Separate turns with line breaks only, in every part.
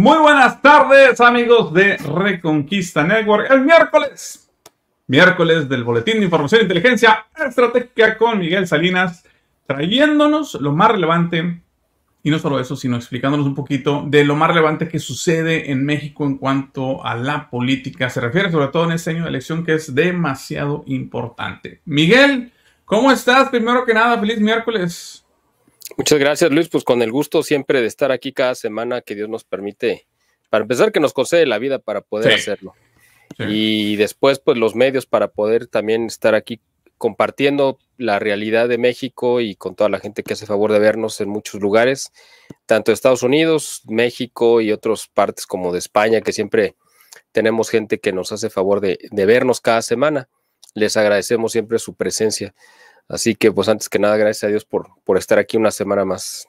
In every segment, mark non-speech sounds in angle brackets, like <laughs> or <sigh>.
Muy buenas tardes, amigos de Reconquista Network. El miércoles, miércoles del Boletín de Información e Inteligencia Estratégica con Miguel Salinas, trayéndonos lo más relevante, y no solo eso, sino explicándonos un poquito de lo más relevante que sucede en México en cuanto a la política. Se refiere sobre todo en este año de elección que es demasiado importante. Miguel, ¿cómo estás? Primero que nada, feliz miércoles.
Muchas gracias, Luis. Pues con el gusto siempre de estar aquí cada semana que Dios nos permite, para empezar, que nos concede la vida para poder hacerlo. Y después, pues los medios para poder también estar aquí compartiendo la realidad de México y con toda la gente que hace favor de vernos en muchos lugares, tanto Estados Unidos, México y otras partes como de España, que siempre tenemos gente que nos hace favor de vernos cada semana. Les agradecemos siempre su presencia. Así que, pues antes que nada, gracias a Dios por, por estar aquí una semana
más.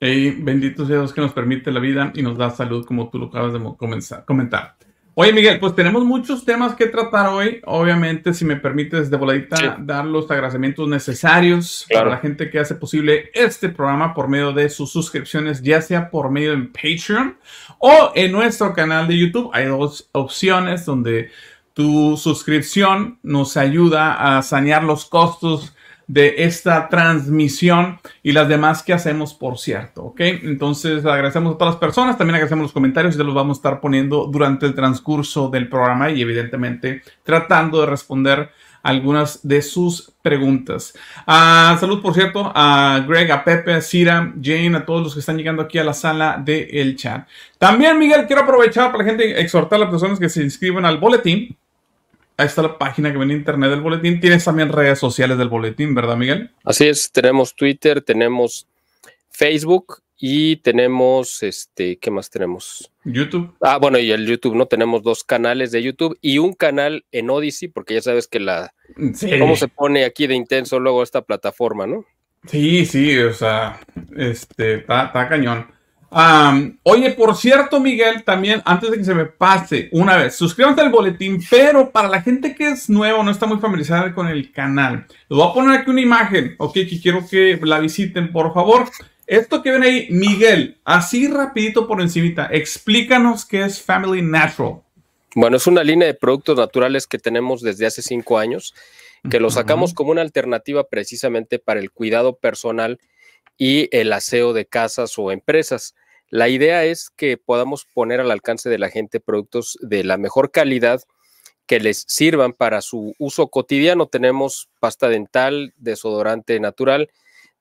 Y bendito sea Dios que nos permite la vida y nos da salud, como tú lo acabas de comenzar, comentar. Oye, Miguel, pues tenemos muchos temas que tratar hoy. Obviamente, si me permites de voladita dar los agradecimientos necesarios para la gente que hace posible este programa por medio de sus suscripciones, ya sea por medio de Patreon o en nuestro canal de YouTube. Hay dos opciones donde tu suscripción nos ayuda a sanear los costos de esta transmisión y las demás que hacemos, por cierto, ¿ok? Entonces agradecemos a todas las personas, también agradecemos los comentarios y los vamos a estar poniendo durante el transcurso del programa y evidentemente tratando de responder algunas de sus preguntas. a ah, salud, por cierto, a Greg, a Pepe, a Cira, Jane, a todos los que están llegando aquí a la sala del el chat. También, Miguel, quiero aprovechar para la gente, exhortar a las personas que se inscriban al boletín Ahí está la página que viene en internet del boletín. Tienes también redes sociales del boletín, ¿verdad, Miguel? Así es, tenemos Twitter, tenemos
Facebook y tenemos, este, ¿qué más tenemos? YouTube. Ah, bueno, y el YouTube, ¿no? Tenemos dos canales de YouTube y un canal en Odyssey, porque ya sabes que la... ¿Cómo se pone aquí de intenso luego esta plataforma, no?
Sí, sí, o sea, este, está cañón oye, por cierto, Miguel, también antes de que se me pase, una vez, suscríbanse al boletín, pero para la gente que es nuevo, no está muy familiarizada con el canal, le voy a poner aquí una imagen, ok, que quiero que la visiten, por favor. Esto que ven ahí, Miguel, así rapidito por encimita, explícanos qué es Family Natural.
Bueno, es una línea de productos naturales que tenemos desde hace cinco años, que lo sacamos como una alternativa precisamente para el cuidado personal y el aseo de casas o empresas. La idea es que podamos poner al alcance de la gente productos de la mejor calidad que les sirvan para su uso cotidiano. Tenemos pasta dental, desodorante natural,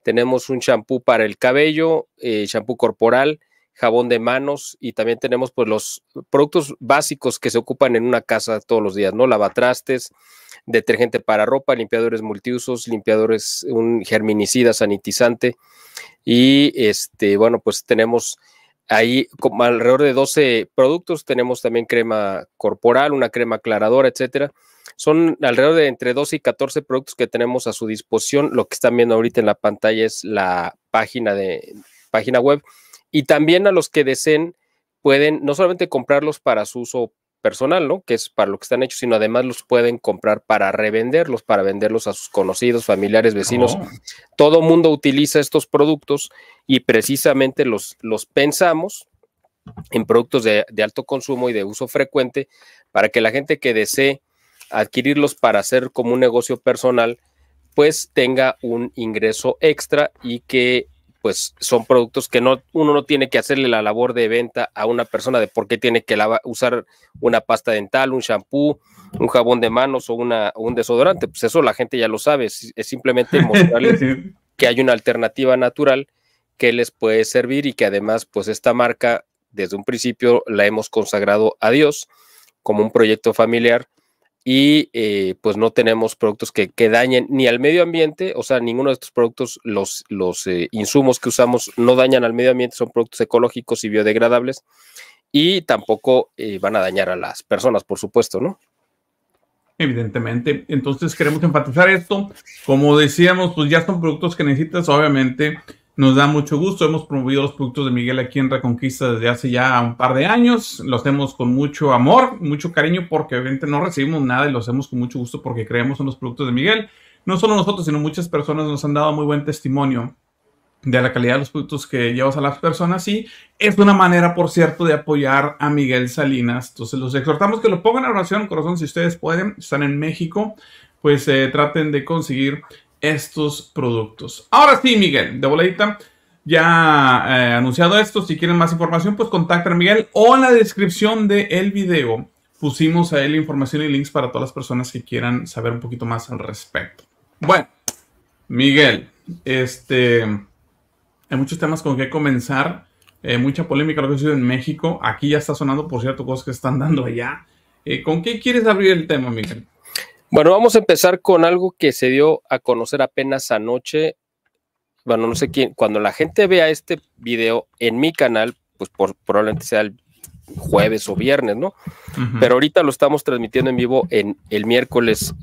tenemos un champú para el cabello, champú eh, corporal, jabón de manos y también tenemos pues, los productos básicos que se ocupan en una casa todos los días, ¿no? Lavatrastes, detergente para ropa, limpiadores multiusos, limpiadores, un germinicida, sanitizante. Y este, bueno, pues tenemos ahí como alrededor de 12 productos. Tenemos también crema corporal, una crema aclaradora, etcétera. Son alrededor de entre 12 y 14 productos que tenemos a su disposición. Lo que están viendo ahorita en la pantalla es la página de página web. Y también a los que deseen pueden no solamente comprarlos para su uso personal, ¿no? Que es para lo que están hechos, sino además los pueden comprar para revenderlos, para venderlos a sus conocidos, familiares, vecinos. Oh. Todo mundo utiliza estos productos y precisamente los, los pensamos en productos de, alto consumo y de uso frecuente para que la gente que desee adquirirlos para hacer como un negocio personal, pues tenga un ingreso extra y que pues son productos que no, uno no tiene que hacerle la labor de venta a una persona de por qué tiene que usar una pasta dental, un shampoo, un jabón de manos o, una, un desodorante. Pues eso la gente ya lo sabe, es, simplemente mostrarles <laughs> que hay una alternativa natural que les puede servir y que además pues esta marca desde un principio la hemos consagrado a Dios como un proyecto familiar y eh, pues no tenemos productos que, dañen ni al medio ambiente, o sea, ninguno de estos productos, los, los eh, insumos que usamos no dañan al medio ambiente, son productos ecológicos y biodegradables y tampoco eh, van a dañar a las personas, por supuesto, ¿no?
Evidentemente, entonces queremos enfatizar esto, como decíamos, pues ya son productos que necesitas obviamente nos da mucho gusto, hemos promovido los productos de Miguel aquí en Reconquista desde hace ya un par de años, Los tenemos con mucho amor, mucho cariño, porque obviamente no recibimos nada y los hacemos con mucho gusto porque creemos en los productos de Miguel. No solo nosotros, sino muchas personas nos han dado muy buen testimonio de la calidad de los productos que llevas a las personas y es una manera, por cierto, de apoyar a Miguel Salinas. Entonces los exhortamos que lo pongan en oración, corazón, si ustedes pueden, están en México, pues eh, traten de conseguir estos productos. Ahora sí, Miguel, de boleta ya eh, anunciado esto, si quieren más información, pues contacten a Miguel o en la descripción del el video pusimos a él información y links para todas las personas que quieran saber un poquito más al respecto. Bueno, Miguel, este, hay muchos temas con que comenzar, eh, mucha polémica lo que ha sido en México, aquí ya está sonando, por cierto, cosas que están dando allá. Eh, ¿Con qué quieres abrir el tema, Miguel?
Bueno, vamos a empezar con algo que se dio a conocer apenas anoche. Bueno, no sé quién, cuando la gente vea este video en mi canal, pues por, probablemente sea el jueves o viernes, ¿no? Pero ahorita lo estamos transmitiendo en vivo en el miércoles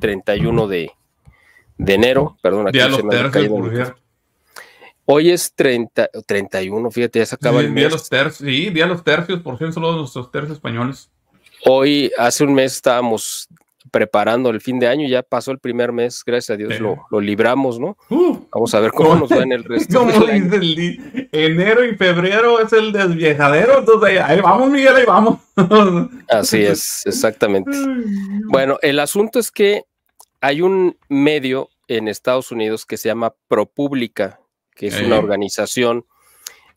31 de, de, enero. Perdón, aquí se me caído Hoy es 30, 31, fíjate, ya se acaba el día Los
tercios, sí, día los tercios, por cierto, solo nuestros tercios españoles.
Hoy, hace un mes estábamos preparando el fin de año. Ya pasó el primer mes, gracias a Dios lo, libramos, ¿no? Uh. Vamos a ver cómo, nos va en el <laughs> resto.
el enero y febrero es el desviejadero, entonces ahí vamos, Miguel, ahí vamos. <laughs>
Así es, exactamente. Bueno,
el asunto es que
hay un medio en Estados Unidos que se llama ProPublica, que es una organización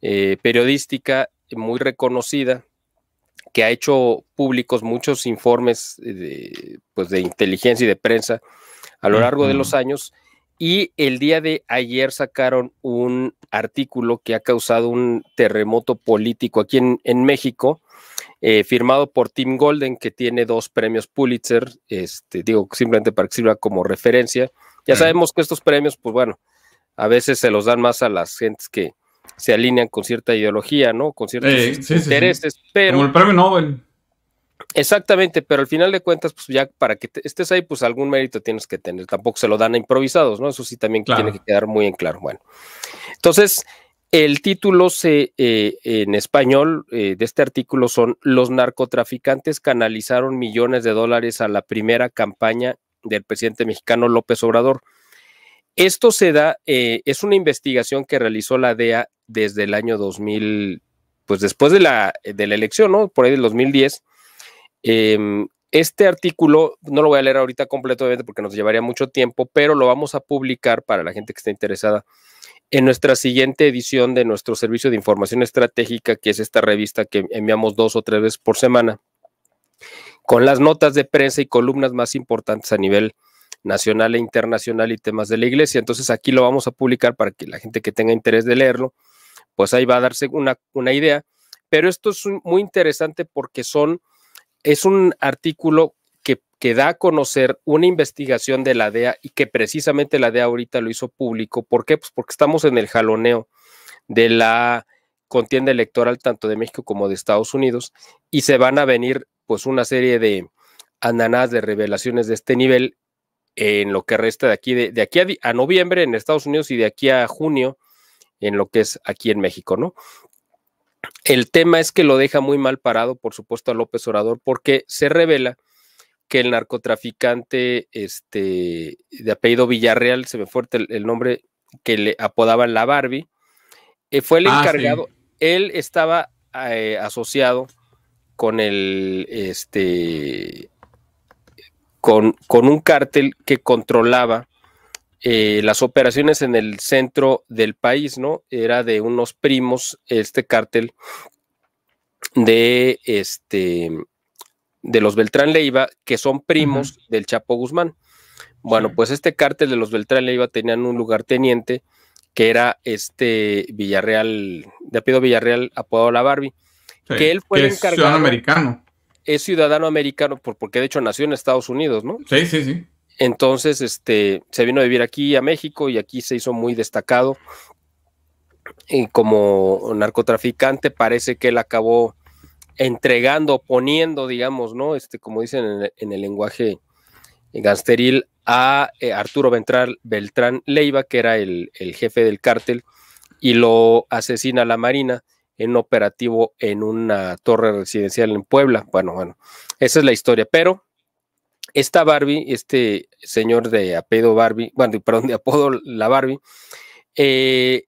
eh, periodística muy reconocida que ha hecho públicos muchos informes eh, de, pues de inteligencia y de prensa a lo largo de los años. Y el día de ayer sacaron un artículo que ha causado un terremoto político aquí en, México, eh, firmado por Tim Golden, que tiene dos premios Pulitzer, este, digo, simplemente para que sirva como referencia. Ya sabemos que estos premios, pues bueno, a veces se los dan más a las gentes que, se alinean con cierta ideología, ¿no? Con ciertos eh, intereses, pero... Como el premio Nobel. Exactamente, pero al final de cuentas, pues ya para que estés ahí, pues algún mérito tienes que tener. Tampoco se lo dan a improvisados, ¿no? Eso sí también tiene que quedar muy en claro. Bueno, entonces, el título eh, en español eh, de este artículo son Los narcotraficantes canalizaron millones de dólares a la primera campaña del presidente mexicano López Obrador. Esto se da, es una investigación que realizó la DEA desde el año 2000, pues después de la, elección, ¿no? Por ahí del 2010. Em, este artículo, no lo voy a leer ahorita completamente porque nos llevaría mucho tiempo, pero lo vamos a publicar para la gente que esté interesada en nuestra siguiente edición de nuestro servicio de información estratégica, que es esta revista que enviamos dos o tres veces por semana, con las notas de prensa y columnas más importantes a nivel nacional e internacional y temas de la iglesia. Entonces aquí lo vamos a publicar para que la gente que tenga interés de leerlo pues ahí va a darse una, una idea. Pero esto es muy interesante porque son, es un artículo que, que, da a conocer una investigación de la DEA y que precisamente la DEA ahorita lo hizo público. ¿Por qué? Pues porque estamos en el jaloneo de la contienda electoral tanto de México como de Estados Unidos y se van a venir pues una serie de ananas de revelaciones de este nivel en lo que resta de aquí, de, aquí a noviembre en Estados Unidos y de aquí a junio en lo que es aquí en México, ¿no? El tema es que lo deja muy mal parado, por supuesto, a López Orador, porque se revela que el narcotraficante este, de apellido Villarreal, se me fuerte el, nombre que le apodaban la Barbie, eh, fue el ah, encargado, él estaba eh, asociado con el, este, con, con un cártel que controlaba eh, las operaciones en el centro del país, ¿no? Era de unos primos, este cártel de este de los Beltrán Leiva, que son primos del Chapo Guzmán. Bueno, pues este cártel de los Beltrán Leiva tenían un lugar teniente que era este Villarreal, de apellido Villarreal, apodado La Barbie, que él fue encargado. Es ciudadano americano. Es ciudadano americano, porque de hecho nació en Estados Unidos, ¿no? Sí, sí, sí. Entonces, este, se vino a vivir aquí a México y aquí se hizo muy destacado. Y como narcotraficante, parece que él acabó entregando, poniendo, digamos, ¿no? Este, como dicen en, el lenguaje gangsteril, a eh, Arturo Ventral, Beltrán Leiva, que era el, el, jefe del cártel, y lo asesina la Marina en un operativo en una torre residencial en Puebla. Bueno, bueno, esa es la historia, pero esta Barbie, este señor de apodo Barbie, bueno, perdón, de apodo la Barbie, eh,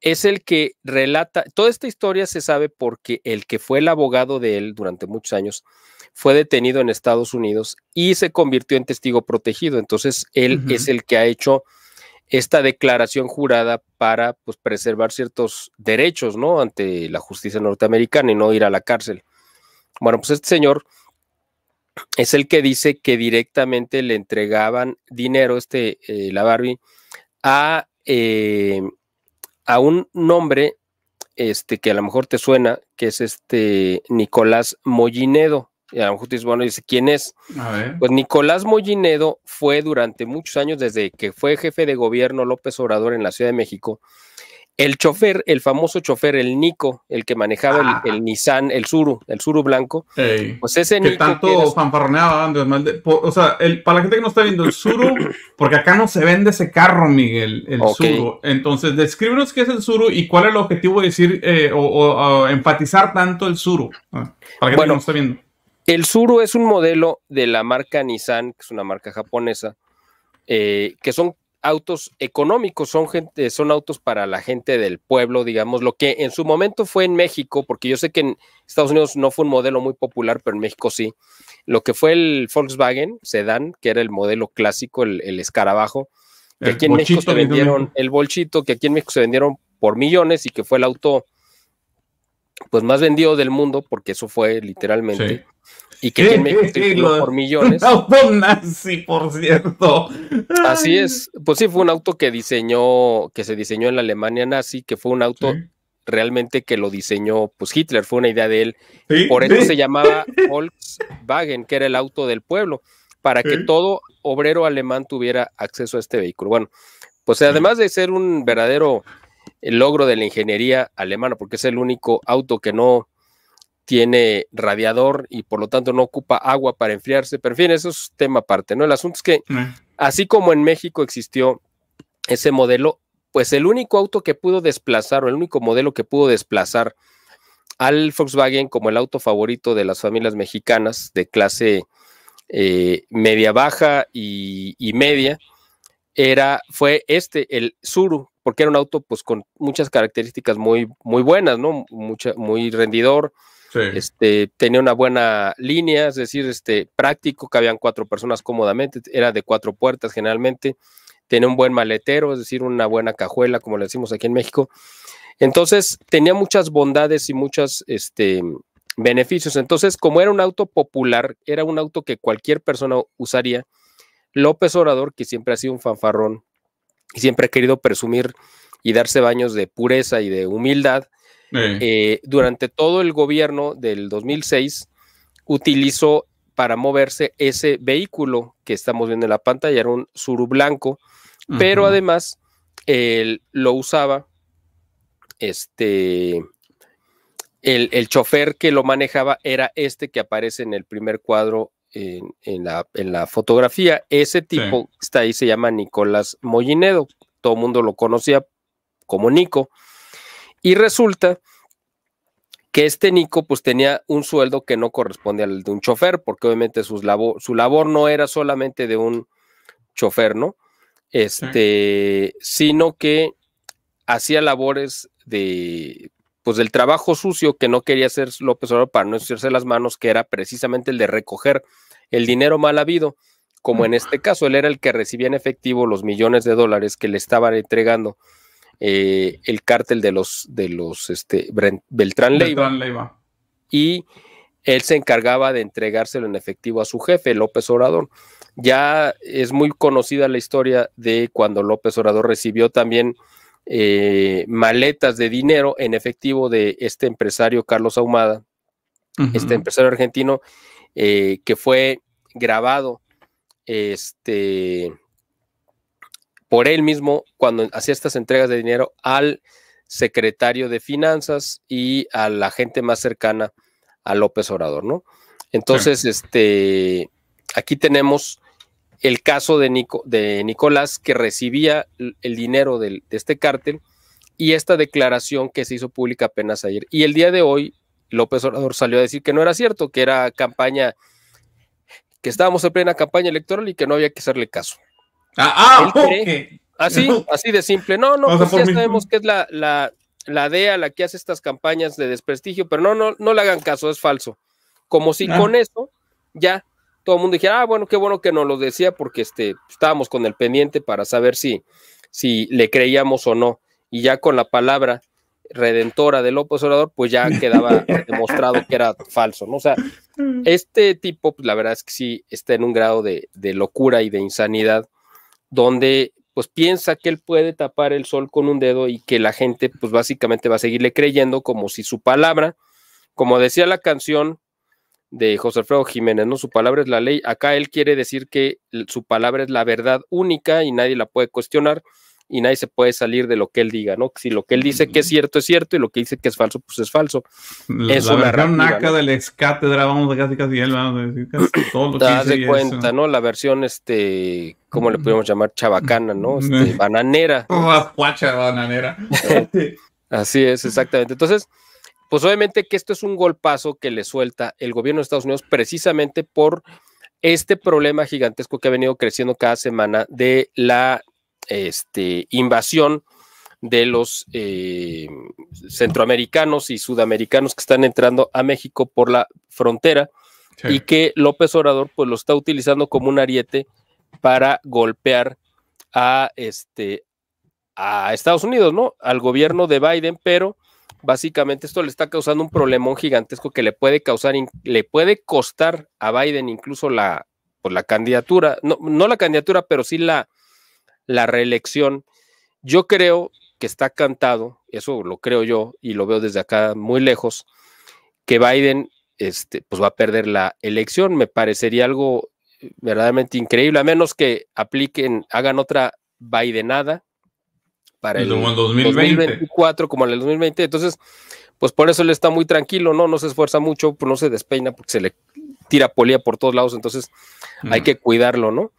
es el que relata, toda esta historia se sabe porque el que fue el abogado de él durante muchos años fue detenido en Estados Unidos y se convirtió en testigo protegido. Entonces, él es el que ha hecho esta declaración jurada para pues, preservar ciertos derechos, ¿no? Ante la justicia norteamericana y no ir a la cárcel. Bueno, pues este señor es el que dice que directamente le entregaban dinero, este, eh, la Barbie, a, eh, a un nombre este, que a lo mejor te suena, que es este Nicolás Mollinedo. Y a lo mejor bueno, dice, ¿quién es? Pues Nicolás Mollinedo fue durante muchos años, desde que fue jefe de gobierno López Obrador en la Ciudad de México, el chofer, el famoso chofer, el Nico, el que manejaba el, ah. Nissan, el Suru, el Suru blanco.
pues ese Nico que tanto fanfarroneaba O sea, el, para la gente que no está viendo el Suru, <coughs> porque acá no se vende ese carro, Miguel, el Suru. Entonces, descríbenos qué es el Suru y cuál es el objetivo de decir eh, o, enfatizar tanto el Suru. Para la gente que no está viendo.
El Suru es un modelo de la marca Nissan, que es una marca japonesa, eh, que son autos económicos, son, gente, son autos para la gente del pueblo, digamos, lo que en su momento fue en México, porque yo sé que en Estados Unidos no fue un modelo muy popular, pero en México sí, lo que fue el Volkswagen Sedan, que era el modelo clásico, el, escarabajo, que aquí en México se vendieron, el bolchito, que aquí en México se vendieron por millones y que fue el auto pues más vendido del mundo, porque eso fue literalmente y que tiene por millones. <laughs> auto
nazi, por cierto. Así es.
Pues sí, fue un auto que diseñó, que se diseñó en la Alemania nazi, que fue un auto realmente que lo diseñó pues Hitler, fue una idea de él. por eso se llamaba Volkswagen, que era el auto del pueblo, para que todo obrero alemán tuviera acceso a este vehículo. Bueno, pues además de ser un verdadero eh, logro de la ingeniería alemana, porque es el único auto que no tiene radiador y por lo tanto no ocupa agua para enfriarse, pero en fin, eso es tema aparte, ¿no? El asunto es que eh. así como en México existió ese modelo, pues el único auto que pudo desplazar o el único modelo que pudo desplazar al Volkswagen como el auto favorito de las familias mexicanas de clase eh, media baja y, media era fue este el Suru porque era un auto pues con muchas características muy muy buenas no muy rendidor este, tenía una buena línea, es decir, este, práctico, cabían cuatro personas cómodamente, era de cuatro puertas generalmente, tenía un buen maletero, es decir, una buena cajuela, como le decimos aquí en México. Entonces, tenía muchas bondades y muchos este, beneficios. Entonces, como era un auto popular, era un auto que cualquier persona usaría, López Obrador, que siempre ha sido un fanfarrón y siempre ha querido presumir y darse baños de pureza y de humildad, eh, durante todo el gobierno del 2006 utilizó para moverse ese vehículo que estamos viendo en la pantalla, era un suru blanco, pero además él lo usaba este el, chofer que lo manejaba era este que aparece en el primer cuadro en, la, fotografía. Ese tipo está ahí, se llama Nicolás Mollinedo. Todo el mundo lo conocía como Nico. Y resulta que este Nico pues tenía un sueldo que no corresponde al de un chofer, porque obviamente su labor no era solamente de un chofer, ¿no? Este, sino que hacía labores de, pues del trabajo sucio que no quería hacer López Obrador para no ensuciarse las manos, que era precisamente el de recoger el dinero mal habido, como mm. en este caso, él era el que recibía en efectivo los millones de dólares que le estaban entregando eh, el cártel de los, de los este, Beltrán,
Leiva,
Y él se encargaba de entregárselo en efectivo a su jefe, López Orador Ya es muy conocida la historia de cuando López Orador recibió también eh, maletas de dinero en efectivo de este empresario Carlos Ahumada, este empresario argentino eh, que fue grabado este, por él mismo cuando hacía estas entregas de dinero al secretario de Finanzas y a la gente más cercana a López Obrador, ¿no? Entonces, este, aquí tenemos el caso de, de Nicolás que recibía el dinero de este cártel y esta declaración que se hizo pública apenas ayer. Y el día de hoy, López Obrador salió a decir que no era cierto, que era campaña, que estábamos en plena campaña electoral y que no había que hacerle caso. Ah, ah Así, <laughs> así de simple. No, no, pues ya sabemos que es la, la, la, DEA la que hace estas campañas de desprestigio, pero no, no, no le hagan caso, es falso. Como si ah. con eso ya todo el mundo dijera, ah, bueno, qué bueno que nos lo decía porque este, estábamos con el pendiente para saber si, si le creíamos o no. Y ya con la palabra redentora de López Obrador, pues ya <laughs> quedaba demostrado que era falso, ¿no? O sea, mm. este tipo, pues, la verdad es que sí está en un grado de, de locura y de insanidad donde pues piensa que él puede tapar el sol con un dedo y que la gente pues básicamente va a seguirle creyendo como si su palabra, como decía la canción de José Alfredo Jiménez, ¿no? Su palabra es la ley. Acá él quiere decir que su palabra es la verdad única y nadie la puede cuestionar y nadie se puede salir de lo que él diga, ¿no? Si lo que él dice que es cierto es cierto y lo que dice que es falso, pues es falso. La, es la naca
del ex cátedra, vamos a casi casi él, vamos a decir casi todo lo que cuenta,
¿no? La versión, este, ¿cómo le podemos llamar? Chabacana, ¿no? Este, bananera.
Guacha <laughs> bananera.
<laughs> Así es, exactamente. Entonces, pues obviamente que esto es un golpazo que le suelta el gobierno de Estados Unidos precisamente por este problema gigantesco que ha venido creciendo cada semana de la este, invasión de los eh, centroamericanos y sudamericanos que están entrando a México por la frontera y que López Obrador pues lo está utilizando como un ariete para golpear a este a Estados Unidos, ¿no? Al gobierno de Biden, pero básicamente esto le está causando un problemón gigantesco que le puede causar, le puede costar a Biden incluso la, pues, la candidatura, no la candidatura, pero sí la, la reelección. Yo creo que está cantado, eso lo creo yo y lo veo desde acá muy lejos, que Biden este, pues va a perder la elección. Me parecería algo verdaderamente increíble, a menos que apliquen, hagan otra Bidenada para el, 2024 como el 2020. Entonces, pues por eso él está muy tranquilo, ¿no? No se esfuerza mucho, pues no se despeina porque se le tira polía por todos lados, entonces hay que cuidarlo, ¿no?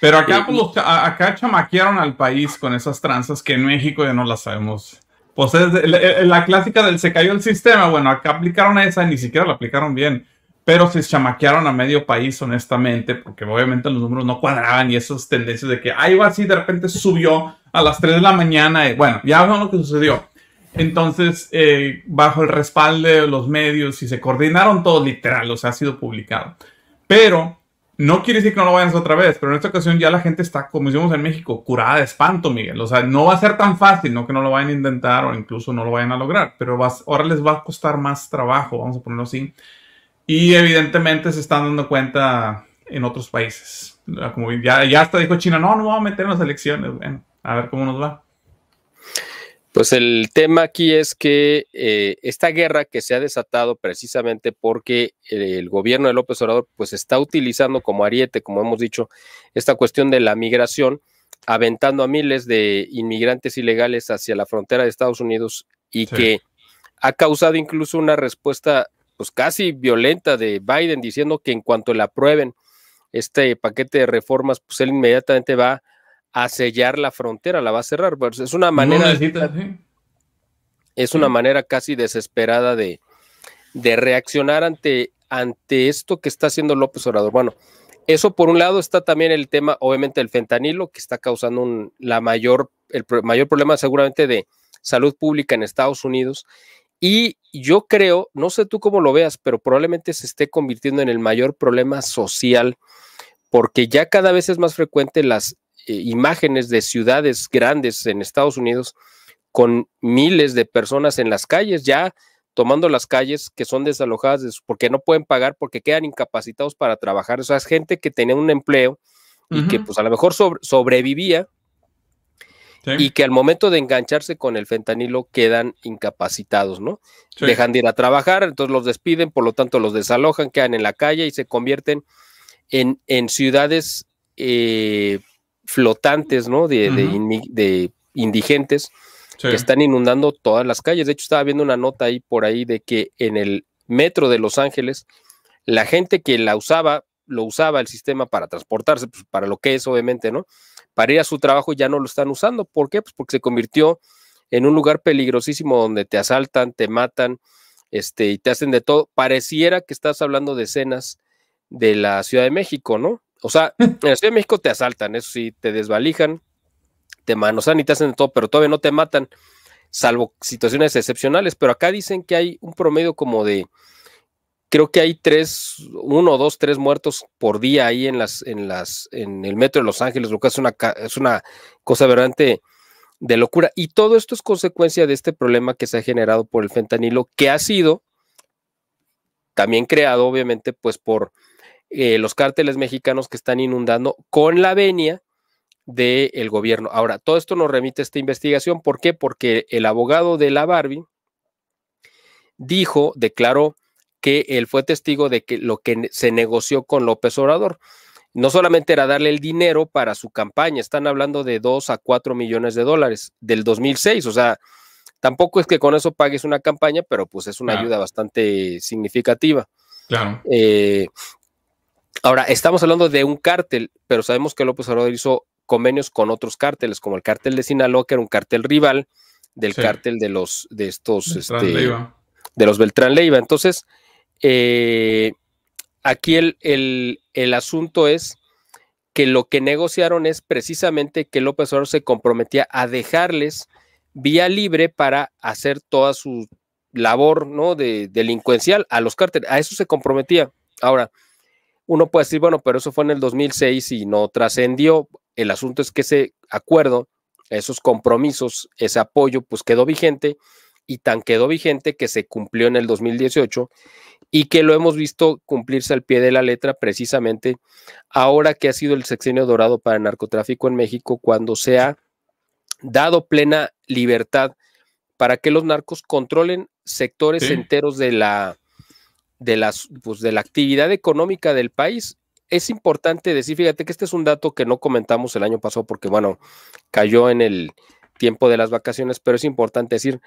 Pero acá, eh, pues,
acá chamaquearon al país con esas tranzas que en México ya no las sabemos. Pues es eh, la, clásica del se cayó el sistema. Bueno, acá aplicaron esa y ni siquiera la aplicaron bien. Pero se chamaquearon a medio país, honestamente, porque obviamente los números no cuadraban y esas tendencias de que ahí va así de repente subió a las 3 de la mañana. Eh, bueno, ya vemos lo que sucedió. Entonces, bajo el respaldo de los medios y se coordinaron todo literal, o sea, ha sido publicado. Pero no quiere decir que no lo vayan otra vez, pero en esta ocasión ya la gente está, como decimos en México, curada de espanto, Miguel. O sea, no va a ser tan fácil, no que no lo vayan a intentar o incluso no lo vayan a lograr, pero ahora les va a costar más trabajo, vamos a ponerlo así. Y evidentemente se están dando cuenta en otros países. Como ya, ya hasta dijo China, no, no vamos a meter en las elecciones. Bueno, a ver cómo nos va.
Pues el tema aquí es que eh, esta guerra que se ha desatado precisamente porque eh, el gobierno de López Obrador pues está utilizando como ariete, como hemos dicho, esta cuestión de la migración, aventando a miles de inmigrantes ilegales hacia la frontera de Estados Unidos y que ha causado incluso una respuesta pues casi violenta de Biden diciendo que en cuanto le aprueben este paquete de reformas, pues él inmediatamente va a a sellar la frontera, la va a cerrar. Pues, es una manera. Es una manera casi desesperada de, de reaccionar ante, ante esto que está haciendo López Obrador. Bueno, eso por un lado está también el tema, obviamente, del fentanilo, que está causando la mayor, el mayor problema seguramente de salud pública en Estados Unidos. Y yo creo, no sé tú cómo lo veas, pero probablemente se esté convirtiendo en el mayor problema social, porque ya cada vez es más frecuente las eh, imágenes de ciudades grandes en Estados Unidos con miles de personas en las calles, ya tomando las calles que son desalojadas porque no pueden pagar, porque quedan incapacitados para trabajar. O sea, gente que tenía un empleo y que pues a lo mejor sobrevivía y que al momento de engancharse con el fentanilo quedan incapacitados, ¿no? Dejan de ir a trabajar, entonces los despiden, por lo tanto los desalojan, quedan en la calle y se convierten en, en ciudades eh, flotantes, ¿no? De, indigentes que están inundando todas las calles. De hecho, estaba viendo una nota ahí por ahí de que en el metro de Los Ángeles, la gente que la usaba, lo usaba el sistema para transportarse, pues, para lo que es, obviamente, ¿no? Para ir a su trabajo ya no lo están usando. ¿Por qué? Pues porque se convirtió en un lugar peligrosísimo donde te asaltan, te matan, este, y te hacen de todo. Pareciera que estás hablando de escenas de la Ciudad de México, ¿no? O sea, en la Ciudad de México te asaltan, eso sí, te desvalijan, te manosan y te hacen todo, pero todavía no te matan, salvo situaciones excepcionales. Pero acá dicen que hay un promedio como de, creo que hay tres, uno, dos, tres muertos por día ahí en las, en las, en el metro de Los Ángeles, lo que es una, es una cosa verdaderamente de locura. Y todo esto es consecuencia de este problema que se ha generado por el fentanilo, que ha sido también creado, obviamente, pues por eh, los cárteles mexicanos que están inundando con la venia del gobierno. Ahora, todo esto nos remite a esta investigación. ¿Por qué? Porque el abogado de la Barbie dijo, declaró que él fue testigo de que lo que se negoció con López Obrador no solamente era darle el dinero para su campaña, están hablando de 2 a 4 millones de dólares del 2006, o sea, tampoco es que con eso pagues una campaña, pero pues es una ayuda bastante significativa. Claro. Eh, Ahora, estamos hablando de un cártel, pero sabemos que López Obrador hizo convenios con otros cárteles, como el cártel de Sinaloa, que era un cártel rival del cártel de los de estos este, de los Beltrán Leiva. Entonces, eh, aquí el, asunto es que lo que negociaron es precisamente que López Obrador se comprometía a dejarles vía libre para hacer toda su labor ¿no? de delincuencial a los cárteles. A eso se comprometía. Ahora, uno puede decir, bueno, pero eso fue en el 2006 y no trascendió. El asunto es que ese acuerdo, esos compromisos, ese apoyo, pues quedó vigente y tan quedó vigente que se cumplió en el 2018 y que lo hemos visto cumplirse al pie de la letra precisamente ahora que ha sido el sexenio dorado para el narcotráfico en México, cuando se ha dado plena libertad para que los narcos controlen sectores enteros de la, de, las, pues, de la actividad económica del país. Es importante decir, fíjate que este es un dato que no comentamos el año pasado porque, bueno, cayó en el tiempo de las vacaciones, pero es importante decir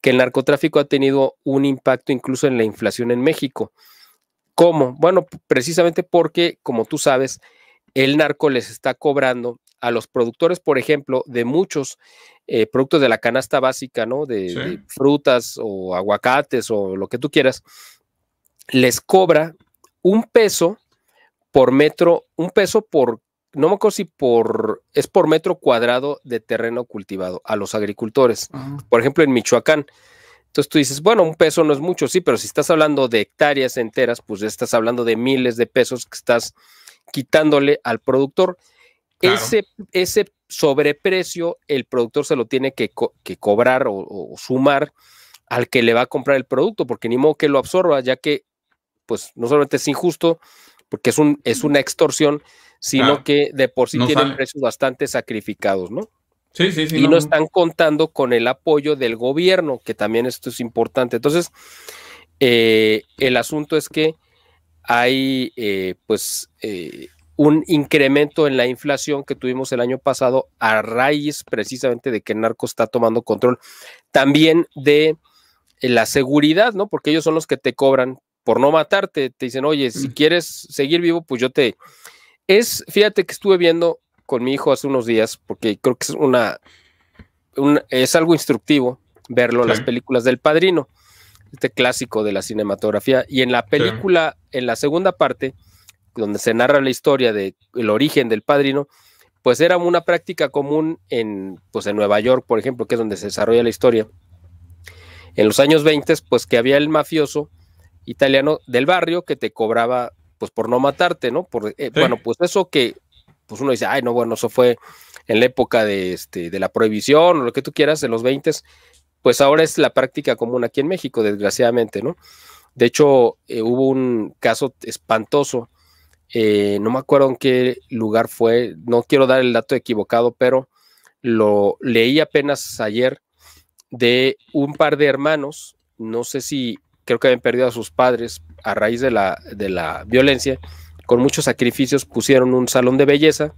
que el narcotráfico ha tenido un impacto incluso en la inflación en México. ¿Cómo? Bueno, precisamente porque, como tú sabes, el narco les está cobrando a los productores, por ejemplo, de muchos eh, productos de la canasta básica, ¿no? de, frutas o aguacates o lo que tú quieras, les cobra un peso por metro, un peso por, no me acuerdo si por, es por metro cuadrado de terreno cultivado a los agricultores. Por ejemplo, en Michoacán. Entonces tú dices, bueno, un peso no es mucho, sí, pero si estás hablando de hectáreas enteras, pues estás hablando de miles de pesos que estás quitándole al productor. Ese, sobreprecio el productor se lo tiene que, cobrar o, sumar al que le va a comprar el producto, porque ni modo que lo absorba, ya que pues no solamente es injusto, porque es, un, es una extorsión, sino que de por sí tienen precios bastante sacrificados, ¿no? Sí, sí, sí. Y no, están contando con el apoyo del gobierno, que también esto es importante. Entonces, eh, el asunto es que hay eh, pues eh, un incremento en la inflación que tuvimos el año pasado a raíz precisamente de que el narco está tomando control también de la seguridad, ¿no? Porque ellos son los que te cobran por no matarte, te dicen, oye, si mm. quieres seguir vivo, pues yo te... Es, fíjate que estuve viendo con mi hijo hace unos días, porque creo que es una, es algo instructivo verlo, las películas del padrino, este clásico de la cinematografía, y en la película, en la segunda parte, donde se narra la historia del origen del padrino, pues era una práctica común en, pues en Nueva York, por ejemplo, que es donde se desarrolla la historia. En los años 20, pues que había el mafioso, italiano del barrio que te cobraba pues por no matarte, ¿no? Por, eh, Bueno, pues eso que pues uno dice, ay, no, bueno, eso fue en la época de, este, de la prohibición o lo que tú quieras, de los 20, pues ahora es la práctica común aquí en México, desgraciadamente, ¿no? De hecho, eh, hubo un caso espantoso, eh, no me acuerdo en qué lugar fue, no quiero dar el dato equivocado, pero lo leí apenas ayer de un par de hermanos, no sé si creo que habían perdido a sus padres a raíz de la, de la violencia, con muchos sacrificios pusieron un salón de belleza.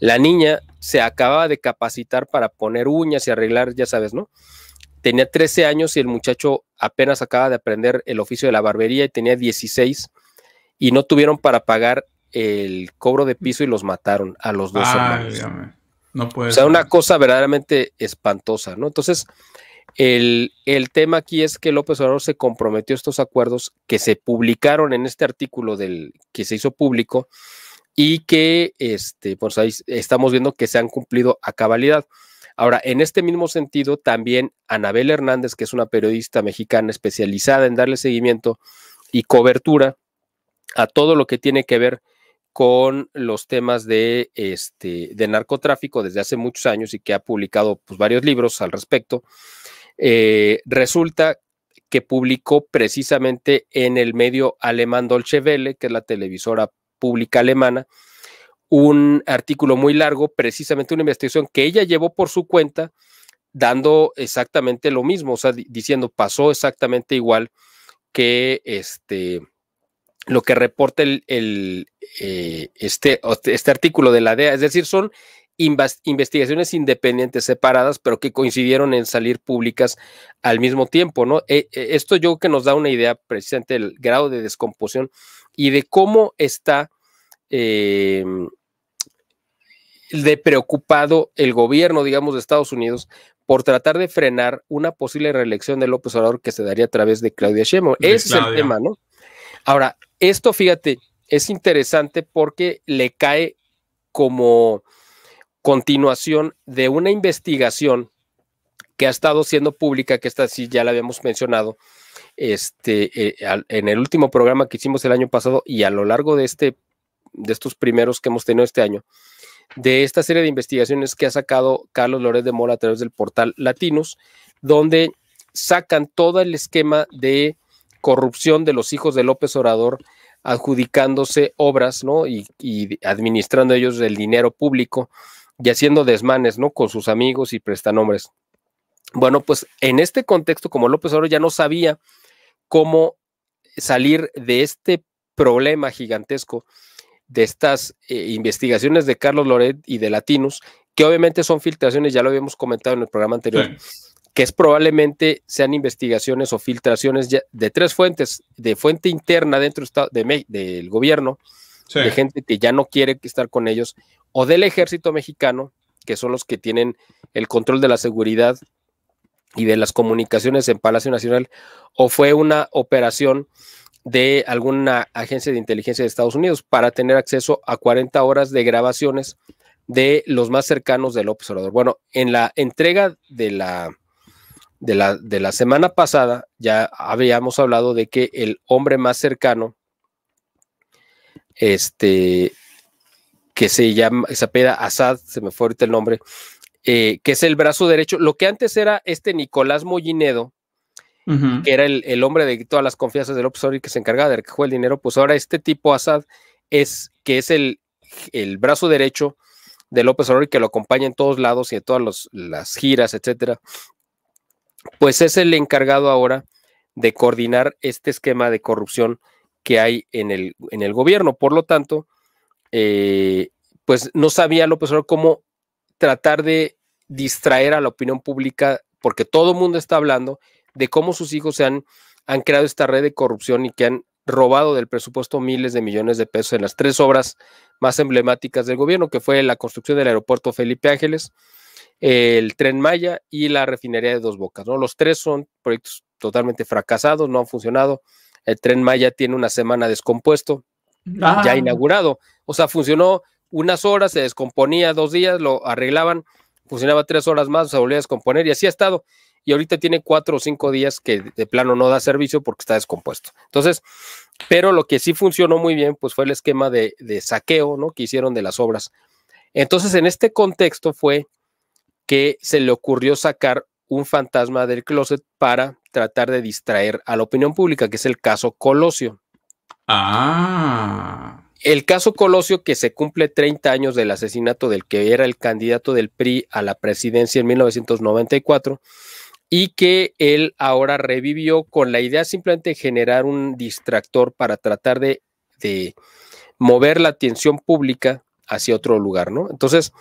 La niña se acababa de capacitar para poner uñas y arreglar, ya sabes, ¿no? Tenía 13 años y el muchacho apenas acaba de aprender el oficio de la barbería y tenía 16 y no tuvieron para pagar el cobro de piso y los mataron a los dos ah, hermanos. No puede o sea, una cosa verdaderamente espantosa, ¿no? Entonces, el, tema aquí es que López Obrador se comprometió a estos acuerdos que se publicaron en este artículo del que se hizo público y que este, pues ahí estamos viendo que se han cumplido a cabalidad. Ahora, en este mismo sentido, también Anabel Hernández, que es una periodista mexicana especializada en darle seguimiento y cobertura a todo lo que tiene que ver con con los temas de, este, de narcotráfico desde hace muchos años y que ha publicado pues, varios libros al respecto, eh, resulta que publicó precisamente en el medio alemán Dolce Welle, que es la televisora pública alemana, un artículo muy largo, precisamente una investigación que ella llevó por su cuenta, dando exactamente lo mismo, o sea, diciendo pasó exactamente igual que este lo que reporta el, eh, este, este artículo de la DEA. Es decir, son investigaciones independientes separadas, pero que coincidieron en salir públicas al mismo tiempo, ¿no? Eh, eh, esto yo creo que nos da una idea precisamente del grado de descomposición y de cómo está de preocupado el gobierno, digamos, de Estados Unidos por tratar de frenar una posible reelección de López Obrador que se daría a través de Claudia Sheinbaum. Ese es el tema, ¿no? Ahora, esto, fíjate, es interesante porque le cae como continuación de una investigación que ha estado siendo pública, que esta sí ya la habíamos mencionado, este, eh, en el último programa que hicimos el año pasado y a lo largo de, este, de estos primeros que hemos tenido este año, de esta serie de investigaciones que ha sacado Carlos Lórez de Mola a través del portal Latinos, donde sacan todo el esquema de corrupción de los hijos de López Orador adjudicándose obras, ¿no? Y, administrando ellos el dinero público y haciendo desmanes, ¿no? Con sus amigos y prestanombres. Bueno, pues en este contexto, como López Obrador ya no sabía cómo salir de este problema gigantesco de estas eh, investigaciones de Carlos Loret y de Latinos, que obviamente son filtraciones, ya lo habíamos comentado en el programa anterior que es probablemente sean investigaciones o filtraciones de tres fuentes, de fuente interna dentro de del gobierno, de gente que ya no quiere estar con ellos, o del ejército mexicano, que son los que tienen el control de la seguridad y de las comunicaciones en Palacio Nacional, o fue una operación de alguna agencia de inteligencia de Estados Unidos para tener acceso a 40 horas de grabaciones de los más cercanos del observador. Bueno, en la entrega de la de la, de la semana pasada ya habíamos hablado de que el hombre más cercano, este, que se llama, se apela Asad, se me fue ahorita el nombre, eh, que es el brazo derecho, lo que antes era este Nicolás Mollinedo, que era el, hombre de todas las confianzas López y que se encargaba de recoger el dinero, pues ahora este tipo Asad es que es el, el brazo derecho de López Obrador que lo acompaña en todos lados y en todas las giras, etcétera pues es el encargado ahora de coordinar este esquema de corrupción que hay en el, en el gobierno. Por lo tanto, eh, pues no sabía López Obrador cómo tratar de distraer a la opinión pública, porque todo el mundo está hablando de cómo sus hijos se han, han creado esta red de corrupción y que han robado del presupuesto miles de millones de pesos en las tres obras más emblemáticas del gobierno, que fue la construcción del aeropuerto Felipe Ángeles, el tren Maya y la refinería de Dos Bocas. ¿no? Los tres son proyectos totalmente fracasados, no han funcionado. El tren Maya tiene una semana descompuesto, ya ah. inaugurado. O sea, funcionó unas horas, se descomponía dos días, lo arreglaban, funcionaba tres horas más, se volvía a descomponer y así ha estado. Y ahorita tiene cuatro o cinco días que de plano no da servicio porque está descompuesto. Entonces, pero lo que sí funcionó muy bien, pues fue el esquema de, de saqueo, ¿no? Que hicieron de las obras. Entonces, en este contexto fue que se le ocurrió sacar un fantasma del closet para tratar de distraer a la opinión pública, que es el caso Colosio. Ah. El caso Colosio, que se cumple 30 años del asesinato del que era el candidato del PRI a la presidencia en 1994 y que él ahora revivió con la idea simplemente de generar un distractor para tratar de, de mover la atención pública hacia otro lugar, ¿no? Entonces,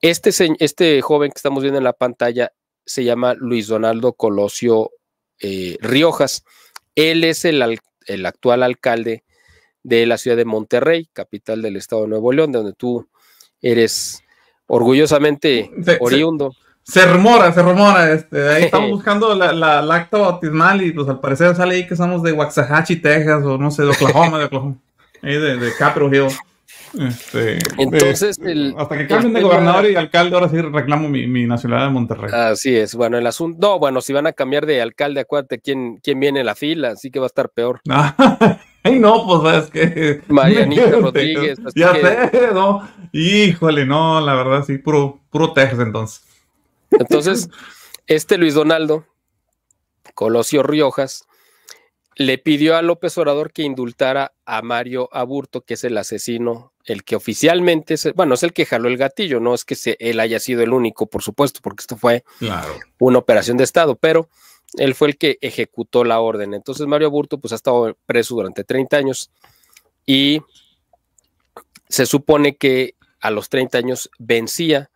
este, este joven que estamos viendo en la pantalla se llama Luis Donaldo Colosio eh, Riojas. Él es el, actual alcalde de la ciudad de Monterrey, capital del estado de Nuevo León, donde tú eres orgullosamente oriundo.
Se, rumora, se rumora. Este, ahí estamos <laughs> buscando la, acto bautismal y pues al parecer sale ahí que somos de Waxahachie, Texas, o no sé, de Oklahoma, de Oklahoma. de Capro Hill. Este, entonces, eh, hasta que cambien de gobernador y alcalde, ahora sí reclamo mi, nacionalidad de Monterrey.
Así es, bueno, el asunto, no, bueno, si van a cambiar de alcalde, acuérdate quién, quién viene en la fila, así que va a estar peor.
<laughs> Ay, no, pues sabes que. <laughs> Marianita <laughs> Rodríguez. ya sé, no. Híjole, no, la verdad, sí, puro, puro entonces.
Entonces, este Luis Donaldo, Colosio Riojas, le pidió a López Obrador que indultara a Mario Aburto, que es el asesino, el que oficialmente, es, bueno, es el que jaló el gatillo, no es que él haya sido el único, por supuesto, porque esto fue una operación de Estado, pero él fue el que ejecutó la orden. Entonces Mario Aburto pues ha estado preso durante 30 años y se supone que a los 30 años vencía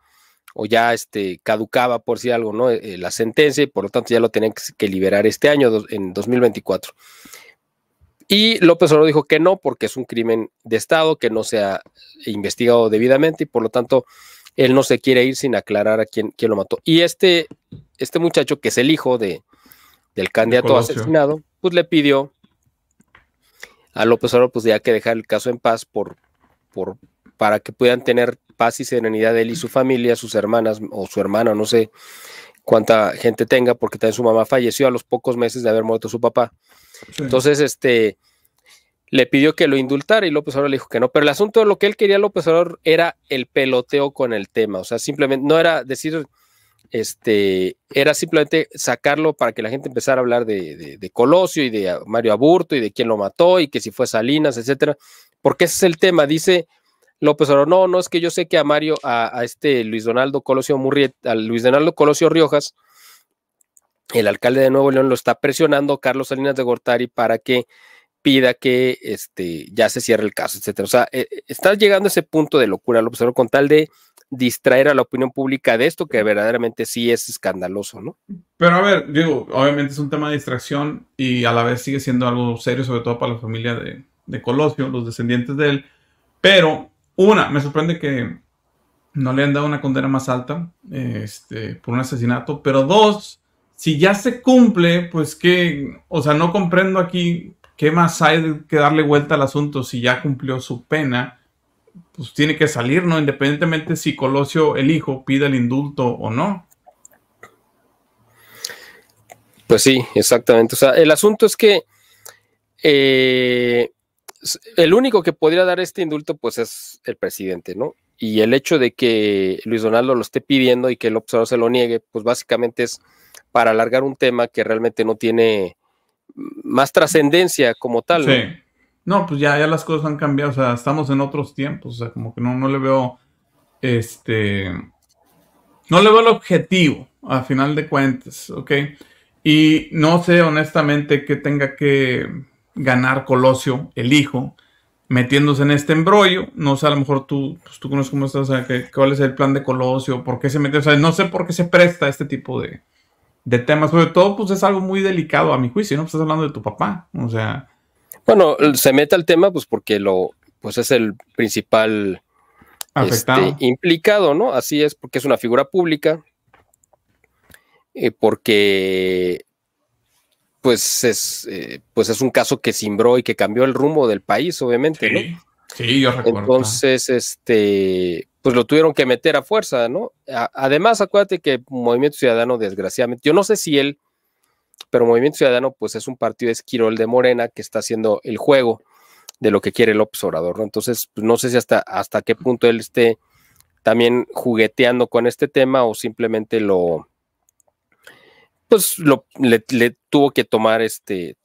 o ya este, caducaba por si algo, ¿no? Eh, la sentencia y por lo tanto ya lo tenían que liberar este año, en 2024. Y López Obrador dijo que no, porque es un crimen de Estado que no se ha investigado debidamente y por lo tanto él no se quiere ir sin aclarar a quién, lo mató. Y este, este muchacho, que es el hijo de, del candidato asesinado, pues le pidió a López Obrador pues ya que dejar el caso en paz por, por, para que puedan tener paz y serenidad de él y su familia, sus hermanas o su hermana, no sé cuánta gente tenga, porque también su mamá falleció a los pocos meses de haber muerto su papá. Entonces, este, le pidió que lo indultara y López Obrador le dijo que no. Pero el asunto de lo que él quería López Obrador era el peloteo con el tema. O sea, simplemente no era decir, este, era simplemente sacarlo para que la gente empezara a hablar de, de, de Colosio y de Mario Aburto y de quién lo mató y que si fue Salinas, etcétera. Porque ese es el tema. Dice López Obrador, no, no, es que yo sé que a Mario, a, este Luis Donaldo Colosio Murrieta, a Luis Donaldo Colosio Riojas, el alcalde de Nuevo León lo está presionando Carlos Salinas de Gortari para que pida que este, ya se cierre el caso, etcétera. O sea, eh, eh, está llegando a ese punto de locura, López Obrador, con tal de distraer a la opinión pública de esto que verdaderamente sí es escandaloso, ¿no?
Pero a ver, digo, obviamente es un tema de distracción y a la vez sigue siendo algo serio, sobre todo para la familia de, de Colosio, los descendientes de él, pero una, me sorprende que no le han dado una condena más alta este, por un asesinato, pero dos, si ya se cumple, pues que, o sea, no comprendo aquí qué más hay que darle vuelta al asunto si ya cumplió su pena, pues tiene que salir, ¿no? Independientemente si Colosio, el hijo, pide el indulto o no.
Pues sí, exactamente. O sea, el asunto es que eh, el único que podría dar este indulto, pues es el presidente, ¿no? Y el hecho de que Luis Donaldo lo esté pidiendo y que el observador se lo niegue, pues básicamente es para alargar un tema que realmente no tiene más trascendencia como tal. ¿no? Sí.
No, pues ya, ya las cosas han cambiado, o sea, estamos en otros tiempos, o sea, como que no, no le veo, este, no le veo el objetivo, a final de cuentas, ¿ok? Y no sé honestamente que tenga que ganar Colosio, el hijo, metiéndose en este embrollo. No sé, a lo mejor tú, pues, tú conoces cómo estás, o sea, cuál es el plan de Colosio, por qué se mete, o sea, no sé por qué se presta este tipo de, temas. Sobre todo, pues es algo muy delicado a mi juicio, ¿no? Pues, estás hablando de tu papá, o sea. Bueno, se mete al tema,
pues porque lo, pues es el principal
afectado. Este,
implicado, ¿no? Así es, porque es una figura pública, eh, porque pues es, eh, pues es un caso que cimbró y que cambió el rumbo del país, obviamente, ¿no? Sí, yo recuerdo. Entonces, este, pues lo tuvieron que meter a fuerza, ¿no? además, acuérdate que Movimiento Ciudadano, desgraciadamente, yo no sé si él, pero Movimiento Ciudadano, pues es un partido de esquirol de Morena que está haciendo el juego de lo que quiere López Obrador, ¿no? Entonces, pues, no sé si hasta, hasta qué punto él esté también jugueteando con este tema o simplemente lo, pues lo, le, tuvo que tomar este,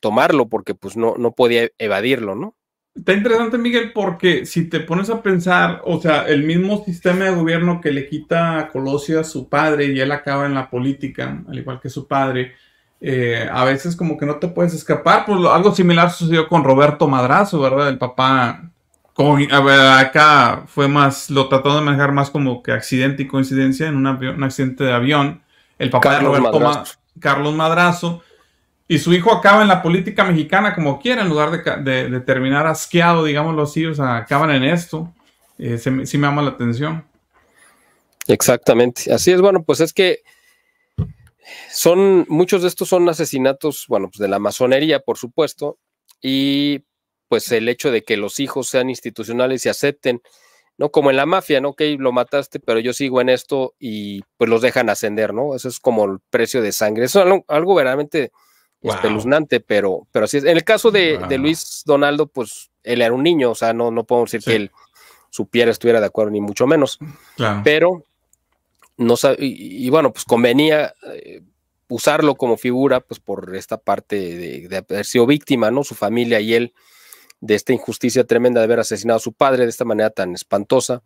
tomarlo porque pues no, no podía
evadirlo, ¿no? Está interesante, Miguel, porque si te pones a pensar, o sea, el mismo sistema de gobierno que le quita a Colosio a su padre y él acaba en la política, al igual que su padre, eh, a veces como que no te puedes escapar. Pues algo similar sucedió con Roberto Madrazo, ¿verdad? El papá, con, acá fue más, lo trató de manejar más como que accidente y coincidencia en un accidente de avión el papá de Roberto Madrazo. Carlos Madrazo, y su hijo acaba en la política mexicana como quiera, en lugar de, terminar asqueado, digamos los hijos acaban en esto. Eh, sí me llama la atención.
Exactamente, así es, bueno, pues es que son, muchos de estos son asesinatos, bueno, pues de la masonería, por supuesto, y pues el hecho de que los hijos sean institucionales y acepten ¿no? Como en la mafia, ¿no? Ok, lo mataste, pero yo sigo en esto y pues los dejan ascender, ¿no? Eso es como el precio de sangre. Eso es algo, verdaderamente espeluznante, pero, pero así es. En el caso de, Luis Donaldo, pues él era un niño, o sea, no, no podemos decir que él supiera, estuviera de acuerdo, ni mucho menos. Pero, no y, y, bueno, pues convenía... Eh, usarlo como figura, pues por esta parte de, de haber sido víctima, ¿no? Su familia y él, de esta injusticia tremenda de haber asesinado a su padre de esta manera tan espantosa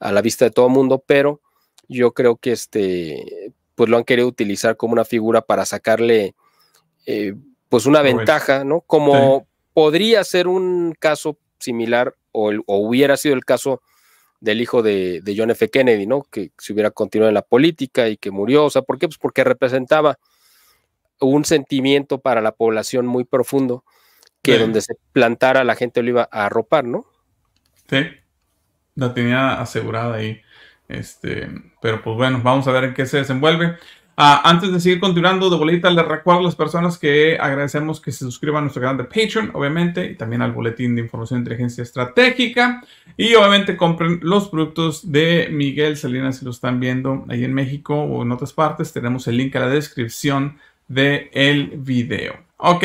a la vista de todo el mundo, pero yo creo que este, pues lo han querido utilizar como una figura para sacarle eh, pues una ventaja, ¿no? Como podría ser un caso similar o, hubiera sido el caso del hijo de, John F. Kennedy, ¿no? Que se hubiera continuado en la política y que murió, o sea, ¿por qué? Pues porque representaba un sentimiento para la población muy profundo que donde se plantara la gente lo iba a arropar, ¿no?
Sí, la tenía asegurada ahí. Este, pero pues bueno, vamos a ver en qué se desenvuelve. Ah, antes de seguir continuando de bolita, les recuerdo a las personas que agradecemos que se suscriban a nuestro canal de Patreon, obviamente, y también al boletín de información de inteligencia estratégica. Y obviamente compren los productos de Miguel Salinas si lo están viendo ahí en México o en otras partes. Tenemos el link a la descripción del el video. Ok.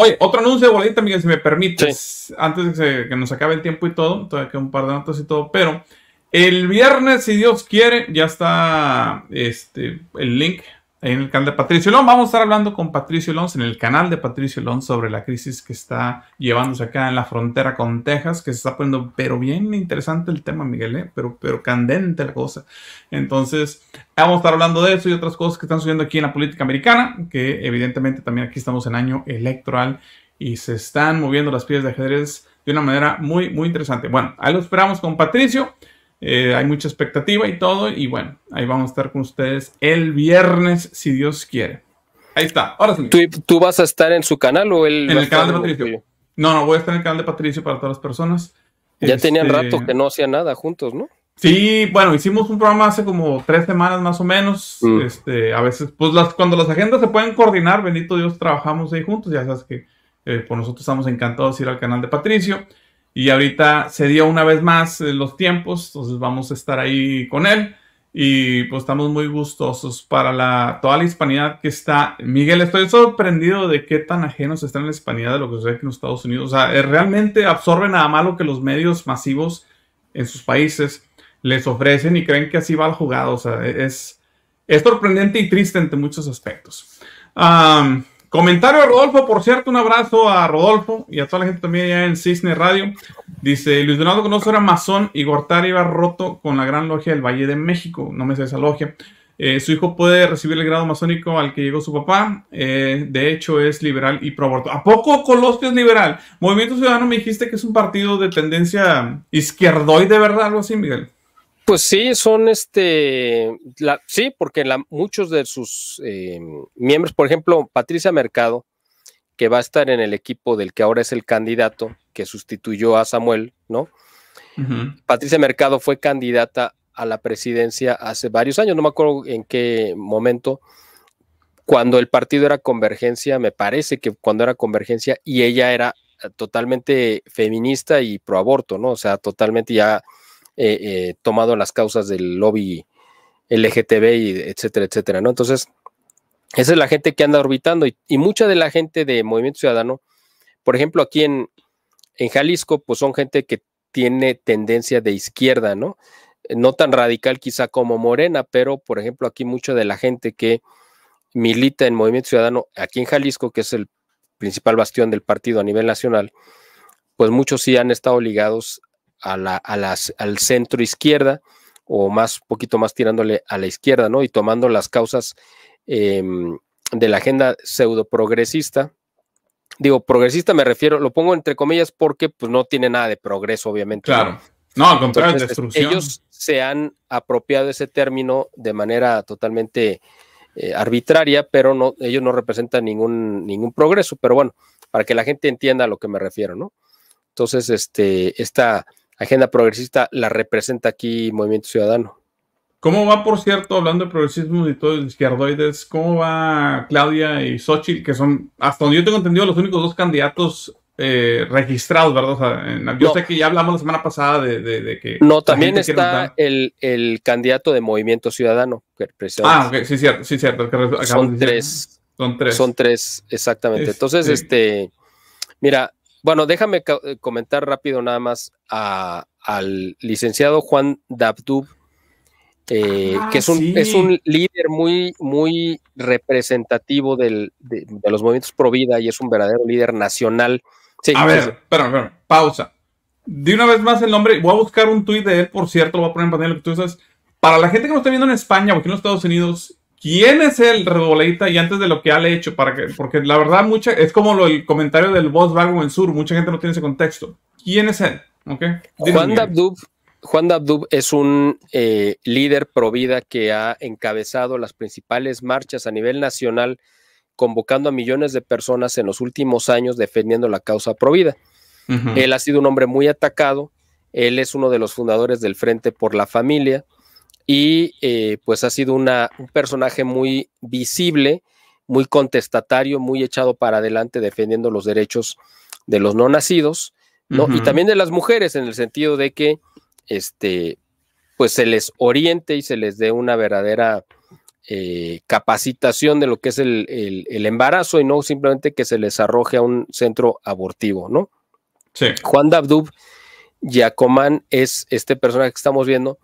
Oye, otro anuncio de bolita, Miguel, si me permites, antes de que, nos acabe el tiempo y todo, todavía quedan un par de notas y todo, pero el viernes, si Dios quiere, ya está este, el link en el canal de Patricio Lón. Vamos a estar hablando con Patricio Lón en el canal de Patricio sobre la crisis que está llevándose acá en la frontera con Texas, que se está poniendo, pero bien interesante el tema, Miguel, ¿eh? pero, pero candente la cosa. Entonces, vamos a estar hablando de eso y otras cosas que están sucediendo aquí en la política americana, que evidentemente también aquí estamos en año electoral y se están moviendo las piezas de ajedrez de una manera muy, muy interesante. Bueno, ahí lo esperamos con Patricio. Eh, hay mucha expectativa y todo. Y bueno, ahí vamos a estar con ustedes el viernes, si Dios quiere.
Ahí está. Ahora sí. ¿Tú, vas a estar en su canal o
el.? En el canal de Patricio. No, no, voy a estar en el canal de Patricio para todas las personas. Ya tenían este, rato que no hacían nada juntos, ¿no? Sí, bueno, hicimos un programa hace como tres semanas más o menos. Mm. Este, a veces, pues las, cuando las agendas se pueden coordinar, bendito Dios, trabajamos ahí juntos. Ya sabes que eh, por nosotros estamos encantados de ir al canal de Patricio. Y ahorita se dio una vez más eh, los tiempos, entonces vamos a estar ahí con él. Y pues estamos muy gustosos para la, toda la hispanidad que está. Miguel, estoy sorprendido de qué tan ajenos están la hispanidad de lo que sucede aquí en los Estados Unidos. O sea, eh, realmente absorben nada malo que los medios masivos en sus países les ofrecen y creen que así va el jugado. O sea, es, es sorprendente y triste entre muchos aspectos. Ah... Comentario a Rodolfo, por cierto, un abrazo a Rodolfo y a toda la gente también allá en Cisne Radio. Dice, Luis Donaldo Conozco era masón y Gortari iba roto con la gran logia del Valle de México, no me sé esa logia. Eh, su hijo puede recibir el grado masónico al que llegó su papá. Eh, de hecho, es liberal y pro proaborto. ¿A poco Colosio es liberal? Movimiento Ciudadano me dijiste que es un partido de tendencia de ¿verdad? Algo así, Miguel. Pues
sí, son este, sí, porque la, muchos de sus eh, miembros, por ejemplo, Patricia Mercado, que va a estar en el equipo del que ahora es el candidato, que sustituyó a Samuel, ¿no? Patricia Mercado fue candidata a la presidencia hace varios años, no me acuerdo en qué momento, cuando el partido era convergencia, me parece que cuando era convergencia y ella era eh, totalmente feminista y pro aborto, ¿no? O sea, totalmente ya eh, eh, tomado las causas del lobby LGTB, y etcétera, etcétera, ¿no? Entonces, esa es la gente que anda orbitando y, mucha de la gente de Movimiento Ciudadano, por ejemplo, aquí en, en Jalisco, pues son gente que tiene tendencia de izquierda, ¿no? No tan radical quizá como Morena, pero por ejemplo aquí mucha de la gente que milita en Movimiento Ciudadano aquí en Jalisco, que es el principal bastión del partido a nivel nacional, pues muchos sí han estado ligados a la, las, al centro izquierda o más poquito más tirándole a la izquierda, ¿no? Y tomando las causas em, de la agenda pseudo progresista. Digo, progresista me refiero, lo pongo entre comillas porque pues no tiene nada de progreso, obviamente. Claro.
¿no? al contrario, destrucción. Ellos
se han apropiado ese término de manera totalmente eh, arbitraria, pero no, ellos no representan ningún, ningún progreso. Pero bueno, para que la gente entienda a lo que me refiero, ¿no? Entonces, este, esta Agenda Progresista la representa aquí Movimiento Ciudadano.
¿Cómo va, por cierto, hablando de progresismo y todo el izquierdoides, cómo va Claudia y Xochitl, que son, hasta donde yo tengo entendido, los únicos dos candidatos eh, registrados, ¿verdad? yo sé que ya hablamos la semana pasada de, que... No, también está
el, candidato de Movimiento Ciudadano. Que ah, ok, sí,
cierto, sí, cierto. son tres.
Son tres. Son tres, exactamente. Este, Entonces, este, mira, bueno, déjame eh, comentar rápido nada más al licenciado Juan Dabdub, eh, ah, que es un, es un líder muy, muy representativo de, los movimientos pro vida y es un verdadero líder nacional. Sí, a ver, espérame,
pausa. De una vez más el nombre, voy a buscar un tuit de él, por cierto, lo voy a poner en pantalla lo que tú Para la gente que nos está viendo en España o aquí en los Estados Unidos, quién es el Reboleta y antes de lo que ha hecho, para que, porque la verdad mucha, es como el comentario del Volkswagen Sur, mucha gente no tiene ese contexto. ¿Quién es él? Juan
Dabdub, Juan Dabdub es un eh, líder provida que ha encabezado las principales marchas a nivel nacional, convocando a millones de personas en los últimos años defendiendo la causa provida. vida. Él ha sido un hombre muy atacado. Él es uno de los fundadores del Frente por la Familia y eh, pues ha sido una, un personaje muy visible, muy contestatario, muy echado para adelante defendiendo los derechos de los no nacidos, ¿no? Y también de las mujeres en el sentido de que este, pues se les oriente y se les dé una verdadera eh, capacitación de lo que es el, embarazo y no simplemente que se les arroje a un centro abortivo, ¿no? Juan Dabdub Giacomán es este personaje que estamos viendo,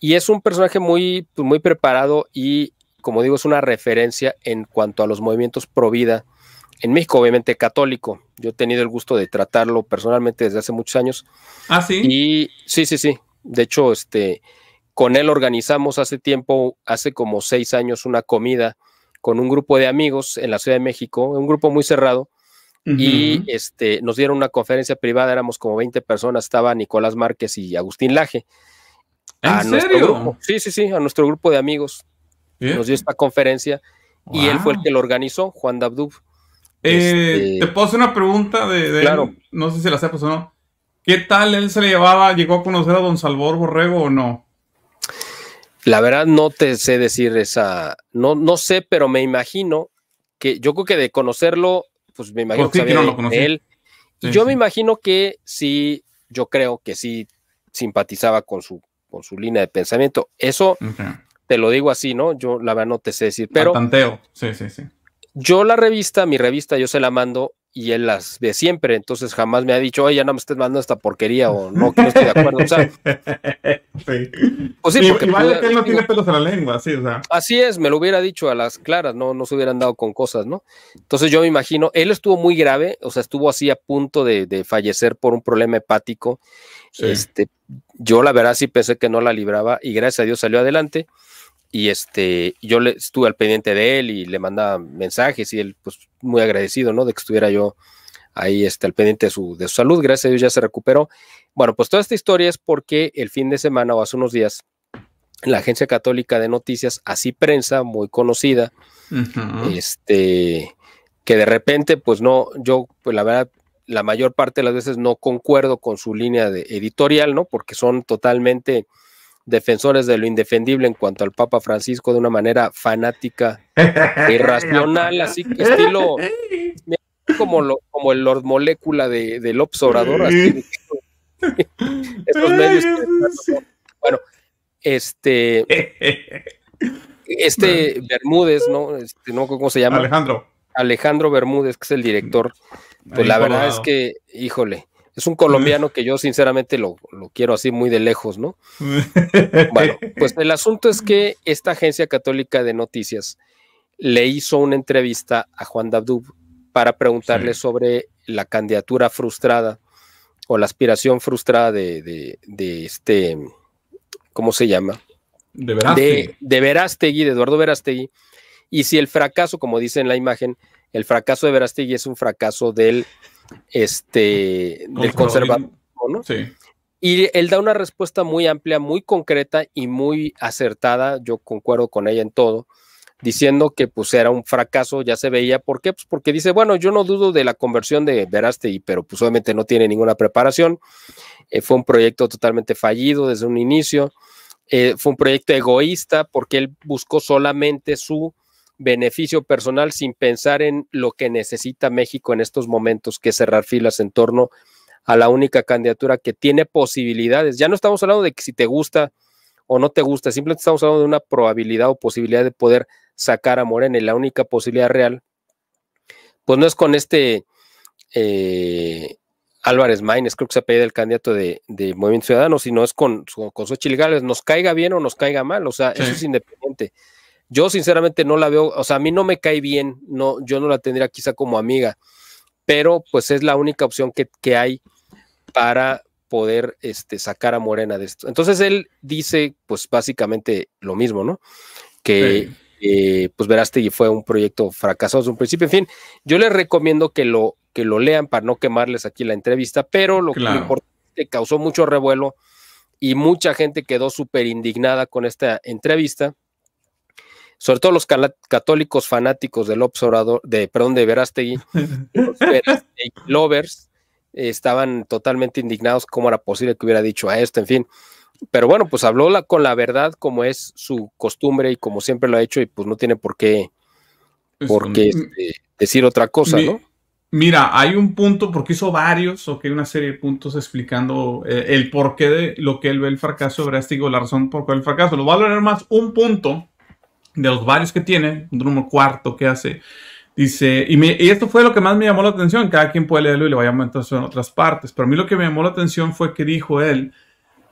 y es un personaje muy, pues, muy preparado y, como digo, es una referencia en cuanto a los movimientos pro vida en México, obviamente católico. Yo he tenido el gusto de tratarlo personalmente desde hace muchos años. Ah, sí. Y sí, sí, sí. De hecho, este, con él organizamos hace tiempo, hace como seis años, una comida con un grupo de amigos en la Ciudad de México, un grupo muy cerrado. Y este, nos dieron una conferencia privada, éramos como 20 personas, estaba Nicolás Márquez y Agustín Laje a serio? Sí, sí, sí, a nuestro grupo de amigos. Nos dio esta conferencia y él fue el que lo organizó,
Juan Dabdub. Eh, este te puedo hacer una pregunta de, no sé si la sepas o no. ¿Qué tal él se le llevaba? ¿Llegó a conocer a don Salvador Borrego o no?
La verdad no te sé decir esa, no, no sé, pero me imagino que yo creo que de conocerlo, pues me imagino pues que, él. yo me imagino que sí, yo creo que sí simpatizaba con su con su línea de pensamiento. Eso te lo digo así, ¿no? Yo la verdad no te sé decir, pero... Tanteo, sí, sí, sí. Yo la revista, mi revista, yo se la mando y él las de siempre, entonces jamás me ha dicho, oye, ya no me estés mandando esta porquería o no, que no estoy de acuerdo, o sea. <laughs> Sí.
Pues sí, pues, él no tiene pelos en la lengua,
Así es, me lo hubiera dicho a las claras, no, no se hubieran dado con cosas, ¿no? Entonces yo me imagino, él estuvo muy grave, o sea, estuvo así a punto de, de fallecer por un problema hepático este, yo la verdad sí pensé que no la libraba y gracias a Dios salió adelante. Y este, yo le, estuve al pendiente de él y le mandaba mensajes y él, pues, muy agradecido, ¿no? De que estuviera yo ahí este, al pendiente de su, de salud. Gracias a Dios ya se recuperó. Bueno, pues toda esta historia es porque el fin de semana o hace unos días la agencia católica de noticias, así prensa, muy conocida, este, que de repente, pues no, yo, pues la verdad, la mayor parte de las veces no concuerdo con su línea de editorial, ¿no? Porque son totalmente defensores de lo indefendible en cuanto al Papa Francisco de una manera fanática, irracional, <laughs> así que estilo <laughs> como, lo, como el Lord Molécula de, del Observador,
así <laughs> bueno,
este este Bermúdez, ¿no? Este, no cómo se llama. Alejandro. Alejandro Bermúdez, que es el director, pues la verdad es que, híjole, es un colombiano que yo sinceramente lo, quiero así muy de lejos, ¿no? <laughs> bueno, pues el asunto es que esta agencia católica de noticias le hizo una entrevista a Juan Dabdub para preguntarle sobre la candidatura frustrada o la aspiración frustrada de, este, ¿cómo se llama?
De Verastegui.
De, de de Eduardo Verástegui, y si el fracaso, como dice en la imagen, el fracaso de Verástegui es un fracaso del, este, del conservador, ¿no? Sí. Y él da una respuesta muy amplia, muy concreta y muy acertada, yo concuerdo con ella en todo, diciendo que pues era un fracaso, ya se veía, ¿por qué? Pues porque dice, bueno, yo no dudo de la conversión de Verástegui, pero pues obviamente no tiene ninguna preparación, eh, fue un proyecto totalmente fallido desde un inicio, eh, fue un proyecto egoísta porque él buscó solamente su beneficio personal sin pensar en lo que necesita México en estos momentos, que cerrar filas en torno a la única candidatura que tiene posibilidades. Ya no estamos hablando de que si te gusta o no te gusta, simplemente estamos hablando de una probabilidad o posibilidad de poder sacar a Morena y la única posibilidad real, pues no es con este eh, Álvarez Maines, creo que se ha pedido el candidato de, Movimiento Ciudadano, sino es con, con, con Xochitl Gales, nos caiga bien o nos caiga mal, o sea, eso es independiente. Yo sinceramente no la veo, o sea, a mí no me cae bien, no, yo no la tendría quizá como amiga, pero pues es la única opción que, hay para poder este, sacar a Morena de esto. Entonces él dice, pues básicamente lo mismo, ¿no? Que pues Eh, pues fue un proyecto fracasado desde un principio. En fin, yo les recomiendo que lo, que lo lean para no quemarles aquí la entrevista, pero lo que que causó mucho revuelo y mucha gente quedó súper indignada con esta entrevista sobre todo los católicos fanáticos del observador, de, perdón, de <laughs> Verástegui, lovers, estaban totalmente indignados cómo era posible que hubiera dicho a esto, en fin. Pero bueno, pues habló con la verdad como es su costumbre y como siempre lo ha hecho y pues no tiene por qué, pues este, decir otra cosa, ¿no?
Mira, hay un punto, porque hizo varios, o que una serie de puntos explicando eh, el porqué de lo que él ve el fracaso de Verástegui la razón por cuál el fracaso. Lo va a hablar más un punto de los varios que tiene, un número cuarto que hace. Dice, y, me, y, esto fue lo que más me llamó la atención, cada quien puede leerlo y le vaya a en otras partes, pero a mí lo que me llamó la atención fue que dijo él,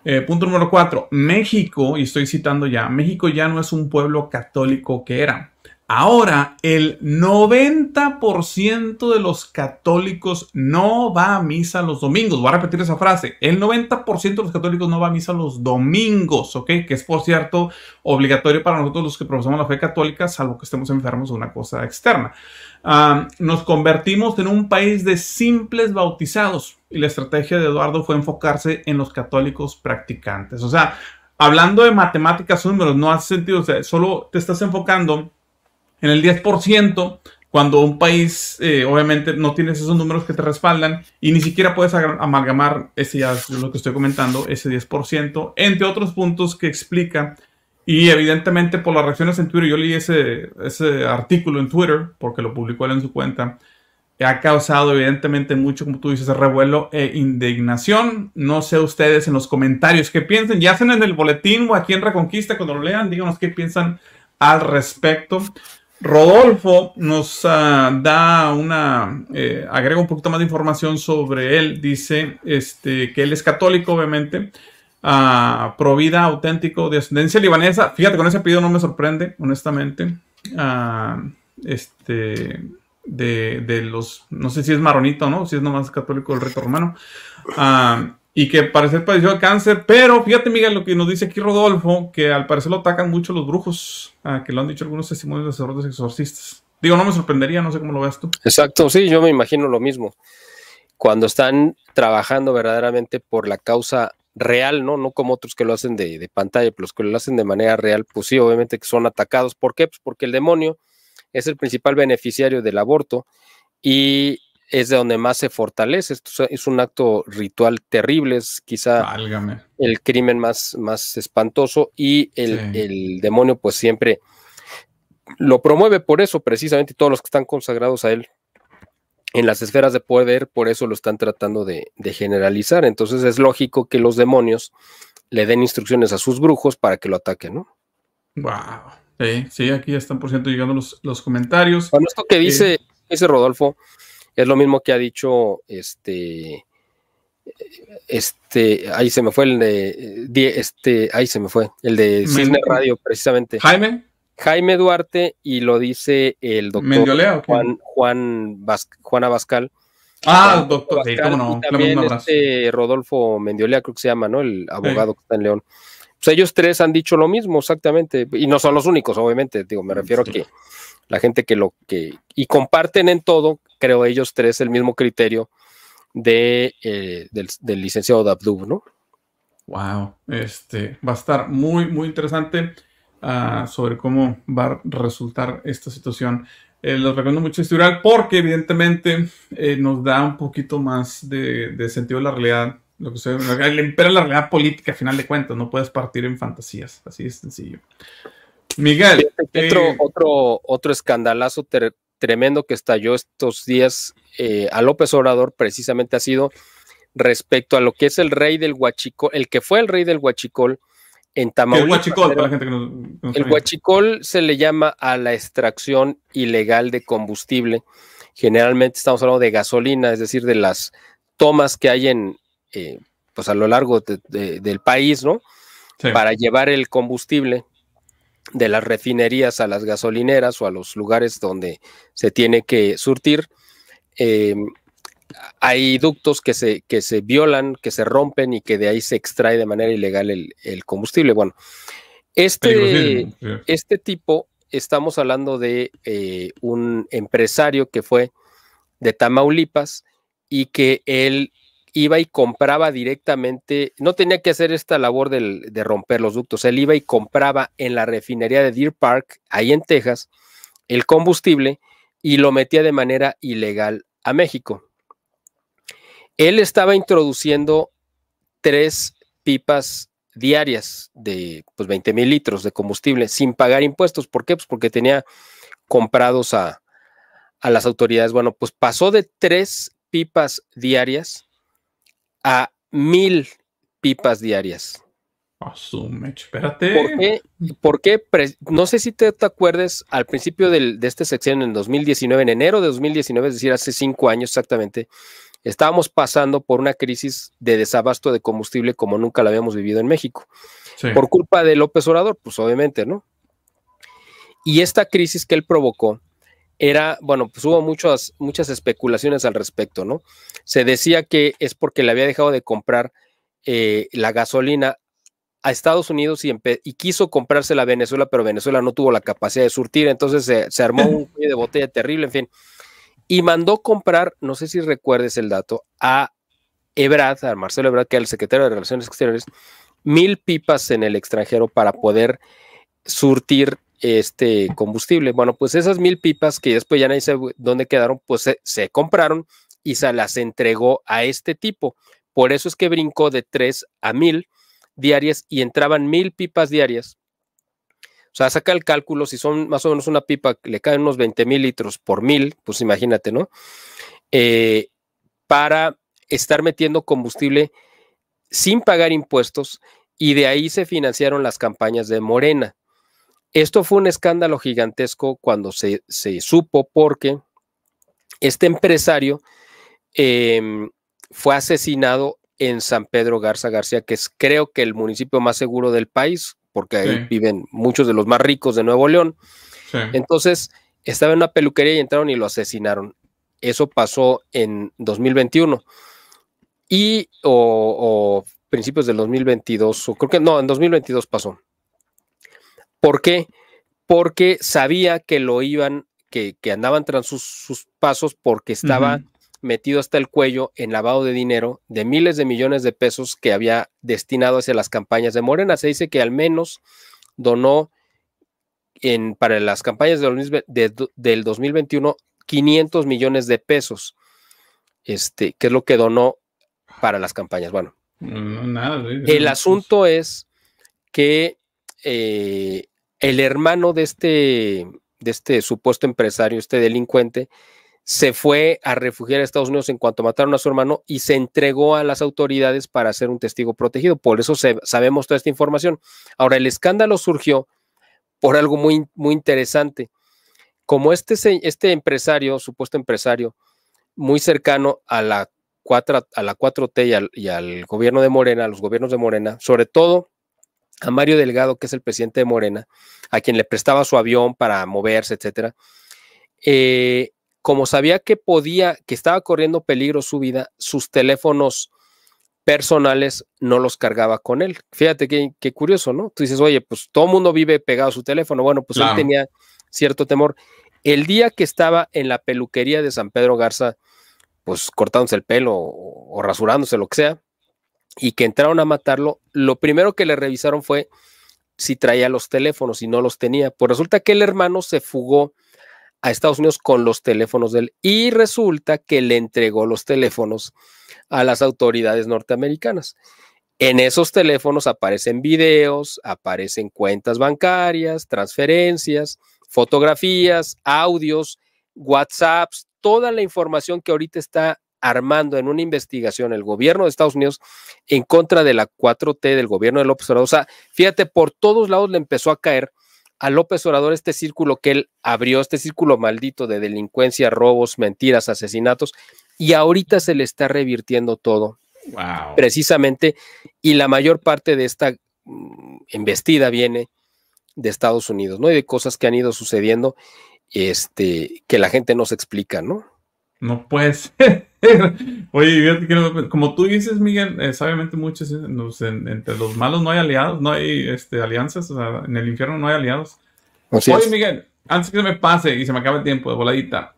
eh, punto número cuatro, México, y estoy citando ya, México ya no es un pueblo católico que era. Ahora, el 90% de los católicos no va a misa los domingos. Voy a repetir esa frase. El 90% de los católicos no va a misa los domingos, ¿ok? Que es, por cierto, obligatorio para nosotros los que profesamos la fe católica, salvo que estemos enfermos o una cosa externa. Ah, nos convertimos en un país de simples bautizados y la estrategia de Eduardo fue enfocarse en los católicos practicantes. O sea, hablando de matemáticas, números, no hace sentido. solo te estás enfocando en el 10%, cuando un país eh, obviamente no tienes esos números que te respaldan y ni siquiera puedes amalgamar, ese ya lo que estoy comentando, ese 10%, entre otros puntos que explica. Y evidentemente por las reacciones en Twitter, yo leí ese, ese artículo en Twitter, porque lo publicó él en su cuenta, ha causado evidentemente mucho, como tú dices, revuelo e indignación. No sé ustedes en los comentarios qué piensan, ya hacen en el boletín o aquí en Reconquista, cuando lo lean, díganos qué piensan al respecto. Rodolfo nos ah, da una, eh, agrega un poquito más de información sobre él. Dice este, que él es católico, obviamente, uh, ah, provida auténtico, de ascendencia libanesa. Fíjate, con ese apellido no me sorprende, honestamente. Ah, este, de, los, no sé si es maronito, ¿no? Si es nomás católico del rito romano y que parece parecer padeció de cáncer, pero fíjate Miguel lo que nos dice aquí Rodolfo, que al parecer lo atacan mucho los brujos, ah, que lo han dicho algunos testimonios de sacerdotes exorcistas. Digo, no me sorprendería, no sé cómo lo veas tú.
Exacto, sí, yo me imagino lo mismo. Cuando están trabajando verdaderamente por la causa real, ¿no? No como otros que lo hacen de, de pantalla, pero los que lo hacen de manera real, pues sí, obviamente que son atacados. ¿Por qué? Pues porque el demonio es el principal beneficiario del aborto y es de donde más se fortalece. Esto es un acto ritual terrible, es quizá el crimen más, más espantoso y el, demonio pues siempre lo promueve por eso precisamente todos los que están consagrados a él en las esferas de poder, por eso lo están tratando de, generalizar. Entonces es lógico que los demonios le den instrucciones a sus brujos para que lo ataquen,
¿no? Wow. Sí, aquí ya están por cierto llegando los, los comentarios. esto que dice,
eh, dice Rodolfo, es lo mismo que ha dicho este, este, ahí se me fue el de, este, ahí se me fue, el de Cisne Radio, precisamente. Jaime. Jaime Duarte y lo dice el doctor Juan, Juan Abascal.
Ah, doctor, cómo no, también
este Rodolfo Mendiolea, creo que se llama, ¿no? El abogado que está en León. Pues ellos tres han dicho lo mismo, exactamente, y no son los únicos, obviamente, digo, me refiero a que la gente que lo que y comparten en todo, creo ellos tres, el mismo criterio de, eh, del, licenciado Dabdub, ¿no? Wow,
este va a estar muy, muy interesante ah, sobre cómo va a resultar esta situación. Eh, los recomiendo mucho este oral porque evidentemente eh, nos da un poquito más de, sentido de la realidad. Lo que se, le impera la realidad política, Al final de cuentas, no puedes partir en fantasías, así es sencillo. Miguel.
Otro, eh, otro, otro escandalazo tremendo que estalló estos días eh, a López Obrador precisamente ha sido respecto a lo que es el rey del Huachicol, el que fue el rey del Huachicol en Tamaulipas. El Huachicol, para la
gente que no, El
Huachicol se le llama a la extracción ilegal de combustible. Generalmente estamos hablando de gasolina, es decir, de las tomas que hay en, eh, pues a lo largo del país, ¿no? Para llevar el combustible de las refinerías a las gasolineras o a los lugares donde se tiene que surtir. Em, hay ductos que se, que se violan, que se rompen y que de ahí se extrae de manera ilegal el, combustible. Bueno, este, este, tipo, estamos hablando de eh, un empresario que fue de Tamaulipas y que él iba y compraba directamente, no tenía que hacer esta labor de romper los ductos, él iba y compraba en la refinería de Deer Park, ahí en Texas, el combustible y lo metía de manera ilegal a México. Él estaba introduciendo tres pipas diarias de pues, 20 mil litros de combustible sin pagar impuestos. ¿Por qué? Pues porque tenía comprados a, a las autoridades. Bueno, pues pasó de tres pipas diarias a mil pipas diarias. Asume, espérate. ¿Por qué? no sé si te, acuerdes al principio de esta sección en 2019, en enero de 2019, es decir, hace cinco años exactamente, estábamos pasando por una crisis de desabasto de combustible como nunca la habíamos vivido en México. Por culpa de López orador pues obviamente, ¿no? Y esta crisis que él provocó era, bueno, pues hubo muchas, muchas especulaciones al respecto, ¿no? Se decía que es porque le había dejado de comprar eh, la gasolina a Estados Unidos y, y, quiso comprársela a Venezuela, pero Venezuela no tuvo la capacidad de surtir, entonces se, armó un <laughs> cuello de botella terrible, en fin. Y mandó comprar, no sé si recuerdes el dato, a Ebrad, a Marcelo Ebrad, que era el secretario de Relaciones Exteriores, mil pipas en el extranjero para poder surtir este combustible. Bueno, pues esas mil pipas que después ya nadie sabe dónde quedaron, pues se, compraron y se las entregó a este tipo. Por eso es que brincó de tres a mil diarias y entraban mil pipas diarias. O sea, saca el cálculo, si son más o menos una pipa, le caen unos 20 mil litros por mil, pues imagínate, ¿no? Eh, para estar metiendo combustible sin pagar impuestos y de ahí se financiaron las campañas de Morena. Esto fue un escándalo gigantesco cuando se, supo porque este empresario em, fue asesinado en San Pedro Garza García, que es creo que el municipio más seguro del país, porque ahí viven muchos de los más ricos de Nuevo León. Entonces, estaba en una peluquería y entraron y lo asesinaron. Eso pasó en 2021. Y, o, o principios del 2022, o creo que no, en 2022 pasó. ¿Por qué? Porque sabía que lo iban, que, andaban tras sus, pasos porque estaba metido hasta el cuello en lavado de dinero de miles de millones de pesos que había destinado hacia las campañas de Morena. Se dice que al menos donó en, para las campañas de, del 2021 500 millones de pesos, este, que es lo que donó para las campañas. Bueno,
el pues.
asunto es que eh, el hermano de este, de este supuesto empresario, este delincuente, se fue a refugiar a Estados Unidos en cuanto mataron a su hermano y se entregó a las autoridades para ser un testigo protegido. Por eso sabemos toda esta información. Ahora, el escándalo surgió por algo muy, muy interesante. Como este, este empresario, supuesto empresario, muy cercano a la, 4, a la 4T y al, y al gobierno de Morena, a los gobiernos de Morena, sobre todo a Mario Delgado, que es el presidente de Morena, a quien le prestaba su avión para moverse, etcétera, eh, como sabía que podía, que estaba corriendo peligro su vida, sus teléfonos personales no los cargaba con él. Fíjate qué, curioso, ¿no? Tú dices, oye, pues todo el mundo vive pegado a su teléfono. Bueno, pues él tenía cierto temor. El día que estaba en la peluquería de San Pedro Garza, pues cortándose el pelo o rasurándose, lo que sea, y que entraron a matarlo, lo primero que le revisaron fue si traía los teléfonos y no los tenía. Pues resulta que el hermano se fugó a Estados Unidos con los teléfonos de él y resulta que le entregó los teléfonos a las autoridades norteamericanas. En esos teléfonos aparecen videos, aparecen cuentas bancarias, transferencias, fotografías, audios, WhatsApps, toda la información que ahorita está armando en una investigación el gobierno de Estados Unidos en contra de la 4T del gobierno de López Obrador. O sea, fíjate, por todos lados le empezó a caer a López Obrador este círculo que él abrió, este círculo maldito de delincuencia, robos, mentiras, asesinatos, y ahorita se le está revirtiendo todo. Wow. Precisamente, y la mayor parte de esta mm, embestida viene de Estados Unidos, ¿no? Y de cosas que han ido sucediendo, este, que la gente no se explica,
¿no? No puede <laughs> ser. Oye, como tú dices, Miguel, eh, sabiamente muchos, eh, entre los malos no hay aliados, no hay este, alianzas, o sea, en el infierno no hay aliados. Oye, Miguel, antes que se me pase y se me acabe el tiempo de voladita,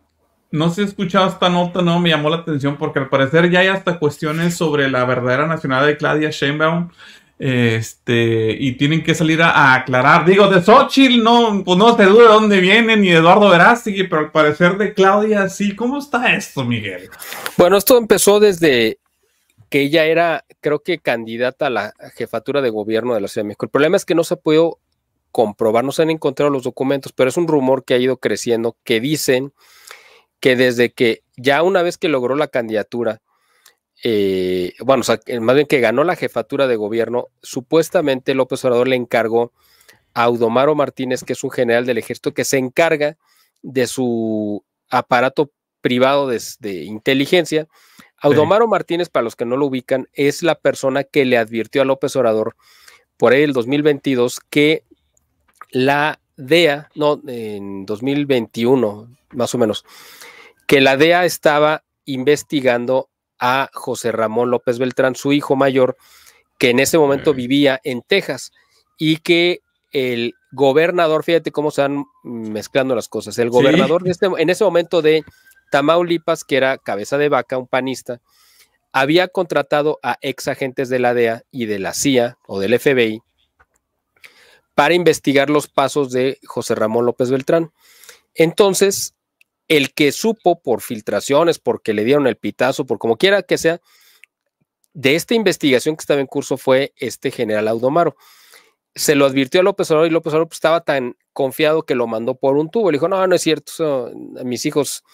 no sé si escuchado esta nota, no me llamó la atención porque al parecer ya hay hasta cuestiones sobre la verdadera nacionalidad de Claudia Sheinbaum este, y tienen que salir a, aclarar. Digo, de Xochitl, no, pues no se duda de dónde viene, ni de Eduardo Verástegui, pero al parecer de Claudia, sí. ¿Cómo está esto, Miguel?
Bueno, esto empezó desde que ella era, creo que candidata a la jefatura de gobierno de la Ciudad de México. El problema es que no se ha podido comprobar, no se han encontrado los documentos, pero es un rumor que ha ido creciendo que dicen que desde que ya una vez que logró la candidatura, eh, bueno, más bien que ganó la jefatura de gobierno, supuestamente López Obrador le encargó a Audomaro Martínez, que es un general del ejército que se encarga de su aparato privado de, inteligencia. Audomaro Martínez, para los que no lo ubican, es la persona que le advirtió a López Obrador por ahí el 2022 que la DEA, no, en 2021 más o menos, que la DEA estaba investigando a José Ramón López Beltrán, su hijo mayor, que en ese momento vivía en Texas y que el gobernador, fíjate cómo se van mezclando las cosas, el gobernador este, en ese momento de Tamaulipas, que era cabeza de vaca, un panista, había contratado a ex agentes de la DEA y de la CIA o del FBI para investigar los pasos de José Ramón López Beltrán. Entonces, el que supo por filtraciones, porque le dieron el pitazo, por como quiera que sea, de esta investigación que estaba en curso fue este general Audomaro. Se lo advirtió a López Obrador y López Obrador pues, estaba tan confiado que lo mandó por un tubo. Le dijo, no, no es cierto, mis hijos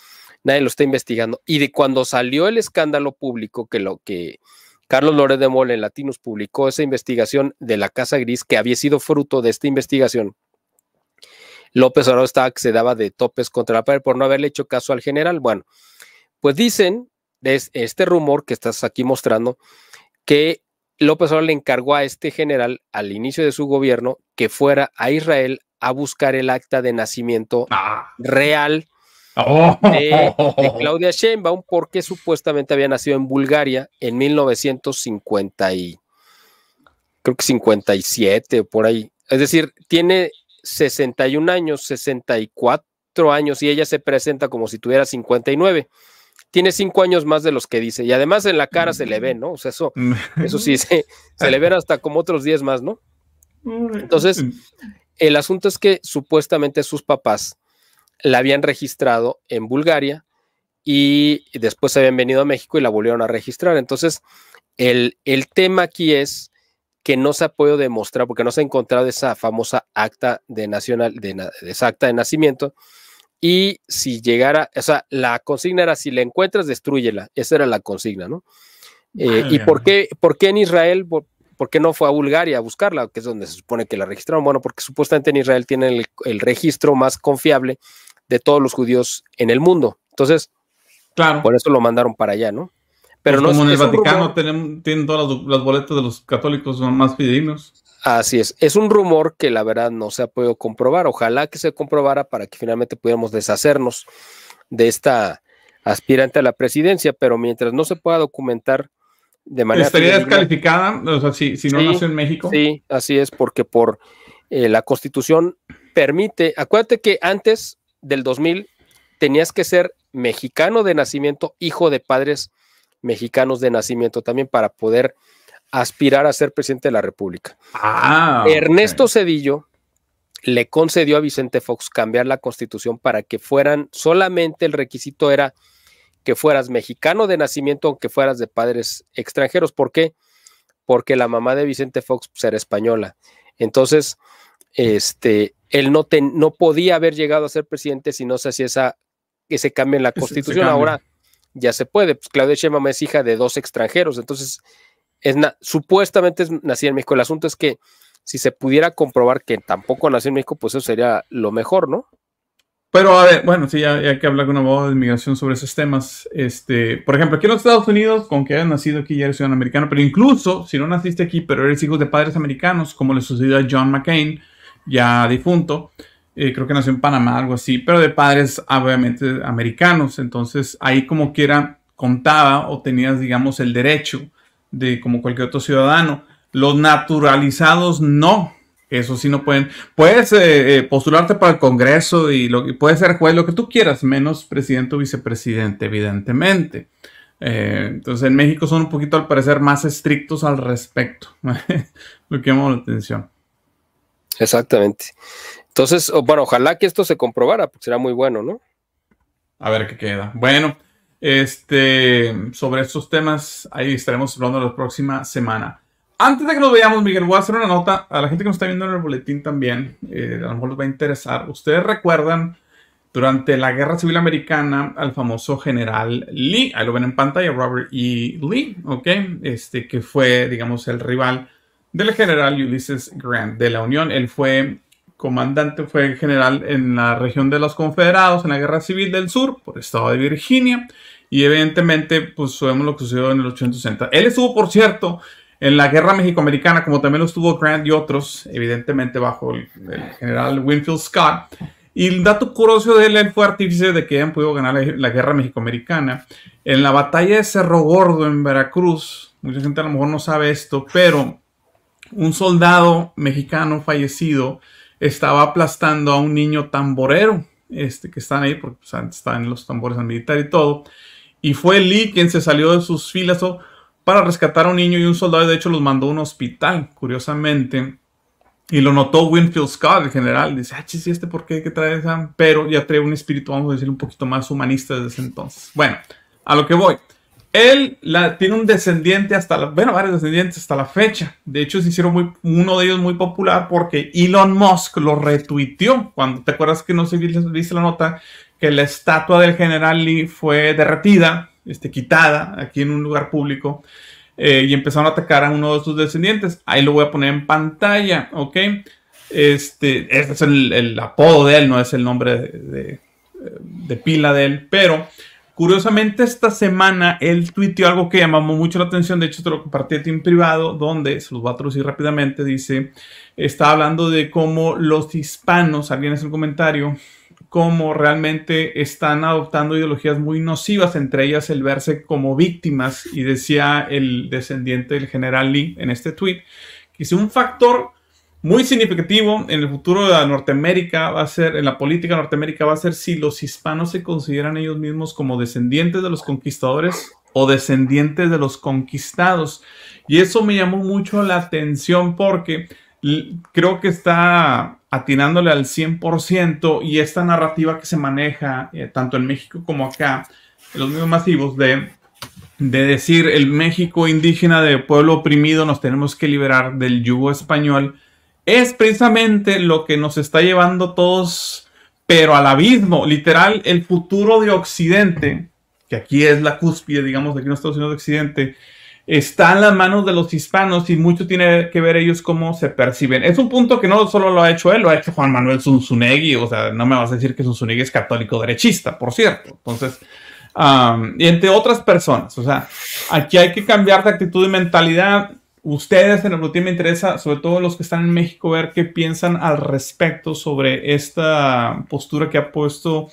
nadie lo está investigando. Y de cuando salió el escándalo público que lo que Carlos Lórez de Mole en Latinos publicó esa investigación de la Casa Gris que había sido fruto de esta investigación López Obrador estaba que se daba de topes contra la pared por no haberle hecho caso al general. Bueno, pues dicen, es este rumor que estás aquí mostrando, que López Obrador le encargó a este general al inicio de su gobierno que fuera a Israel a buscar el acta de nacimiento ah. real
oh. de,
Claudia Sheinbaum porque supuestamente había nacido en Bulgaria en 1950 y creo que 57 por ahí. Es decir, tiene 61 años, 64 años y ella se presenta como si tuviera 59. Tiene cinco años más de los que dice y además en la cara se le ve, mm. ¿no? O sea, eso, <laughs> eso sí, se, le ven hasta como otros 10 más, ¿no? Mm. Entonces, mm. el asunto es que supuestamente sus papás la habían registrado en Bulgaria y después se habían venido a México y la volvieron a registrar. Entonces, el, el tema aquí es que no se ha podido demostrar, porque no se ha encontrado esa famosa acta de, nacional, de, acta de nacimiento. Y si llegara, o sea, la consigna era si la encuentras, destruyela. Esa era la consigna, ¿no? Eh, ¿Y por qué, por qué en Israel? Por, qué no fue a Bulgaria a buscarla? Que es donde se supone que la registraron. Bueno, porque supuestamente en Israel tienen el, registro más confiable de todos los judíos en el mundo. Entonces, claro. por eso lo mandaron para allá, ¿no?
Pero pues no, como en el Vaticano tienen, todas las, boletas de los católicos más fidedignos. Así es, es un rumor que la verdad no se
ha podido comprobar. Ojalá que se comprobara para que finalmente pudiéramos deshacernos de esta aspirante a la presidencia, pero mientras no se pueda documentar de manera... ¿Estaría descalificada?
O sea, si, no nació en México. Sí,
así es, porque por eh, la constitución permite, acuérdate que antes del 2000 tenías que ser mexicano de nacimiento, hijo de padres mexicanos de nacimiento también para poder aspirar a ser presidente de la República.
Ah,
Ernesto Cedillo le concedió a Vicente Fox cambiar la constitución para que fueran solamente el requisito era que fueras mexicano de nacimiento aunque fueras de padres extranjeros. ¿Por qué? Porque la mamá de Vicente Fox pues, era española. Entonces, este, él no, te, no podía haber llegado a ser presidente si no se hacía esa, ese cambio en la constitución. Ahora ya se puede. Pues Claudia Sheinbaum es hija de dos extranjeros, entonces es supuestamente es nacida en México. El asunto es que si se pudiera comprobar que tampoco nació en México, pues eso sería lo mejor, ¿no?
Pero a ver, bueno, sí, hay, hay que hablar con un abogado de inmigración sobre esos temas. Este, por ejemplo, aquí en los Estados Unidos, con que hayas nacido aquí ya eres ciudadano americano, pero incluso si no naciste aquí, pero eres hijo de padres americanos, como le sucedió a John McCain, ya difunto, eh, creo que nació en Panamá, algo así, pero de padres obviamente americanos. Entonces ahí como quiera contaba o tenías, digamos, el derecho de como cualquier otro ciudadano. Los naturalizados no. Eso sí no pueden. Puedes eh, eh, postularte para el Congreso y, lo, puedes ser juez, lo que tú quieras, menos presidente o vicepresidente, evidentemente. entonces en México son un poquito al parecer más estrictos al respecto, <laughs> lo que la atención. Exactamente.
Entonces, bueno, ojalá que esto se comprobara, porque será muy bueno, ¿no?
A ver qué queda. Bueno, este, sobre estos temas, ahí estaremos hablando la próxima semana. Antes de que nos veamos, Miguel, voy a hacer una nota a la gente que nos está viendo en el boletín también. Eh, a lo mejor les va a interesar. Ustedes recuerdan durante la Guerra Civil Americana al famoso general Lee, ahí lo ven en pantalla, Robert E. Lee, ¿ok? Este, que fue, digamos, el rival del general Ulysses Grant de la Unión. Él fue comandante fue general en la región de los Confederados en la Guerra Civil del Sur por el estado de Virginia y evidentemente pues sabemos lo que sucedió en el 860. Él estuvo, por cierto, en la Guerra Mexicoamericana, como también lo estuvo Grant y otros, evidentemente bajo el, general Winfield Scott. Y el dato curioso de él, fue artífice de que han podido ganar la, la Guerra Mexicoamericana. En la batalla de Cerro Gordo en Veracruz, mucha gente a lo mejor no sabe esto, pero un soldado mexicano fallecido estaba aplastando a un niño tamborero, este, que están ahí, porque pues, están los tambores al militar y todo. Y fue Lee quien se salió de sus filas para rescatar a un niño y un soldado, de hecho, los mandó a un hospital, curiosamente. Y lo notó Winfield Scott, el general. Dice, ah, este por qué que trae esa? Pero ya trae un espíritu, vamos a decir, un poquito más humanista desde entonces. Bueno, a lo que voy. Él tiene un descendiente hasta la, bueno, varios descendientes hasta la fecha. De hecho, se hicieron uno de ellos muy popular porque Elon Musk lo retuiteó. Cuando te acuerdas que no se si viste la nota, que la estatua del general Lee fue derretida, este, quitada aquí en un lugar público. Eh, y empezaron a atacar a uno de sus descendientes. Ahí lo voy a poner en pantalla, ¿ok? Este, este es el, apodo de él, no es el nombre de, de, de pila de él, pero Curiosamente, esta semana él tuiteó algo que llamó mucho la atención, de hecho te lo compartí en privado, donde, se los voy a traducir rápidamente, dice, está hablando de cómo los hispanos, alguien hace un comentario, cómo realmente están adoptando ideologías muy nocivas, entre ellas el verse como víctimas, y decía el descendiente del general Lee en este tweet que es un factor muy significativo en el futuro de Norteamérica va a ser, en la política Norteamérica va a ser si los hispanos se consideran ellos mismos como descendientes de los conquistadores o descendientes de los conquistados. Y eso me llamó mucho la atención porque creo que está atinándole al 100% y esta narrativa que se maneja eh, tanto en México como acá, en los mismos masivos de de decir el México indígena de pueblo oprimido nos tenemos que liberar del yugo español es precisamente lo que nos está llevando todos, pero al abismo, literal, el futuro de Occidente, que aquí es la cúspide, digamos, de aquí en Estados Unidos de Occidente, está en las manos de los hispanos y mucho tiene que ver ellos cómo se perciben. Es un punto que no solo lo ha hecho él, lo ha hecho Juan Manuel Zunzunegui, o sea, no me vas a decir que Zunzunegui es católico derechista, por cierto. Entonces, y entre otras personas, o sea, aquí hay que cambiar de actitud y mentalidad ustedes en Amnistía me interesa, sobre todo los que están en México, ver qué piensan al respecto sobre esta postura que ha puesto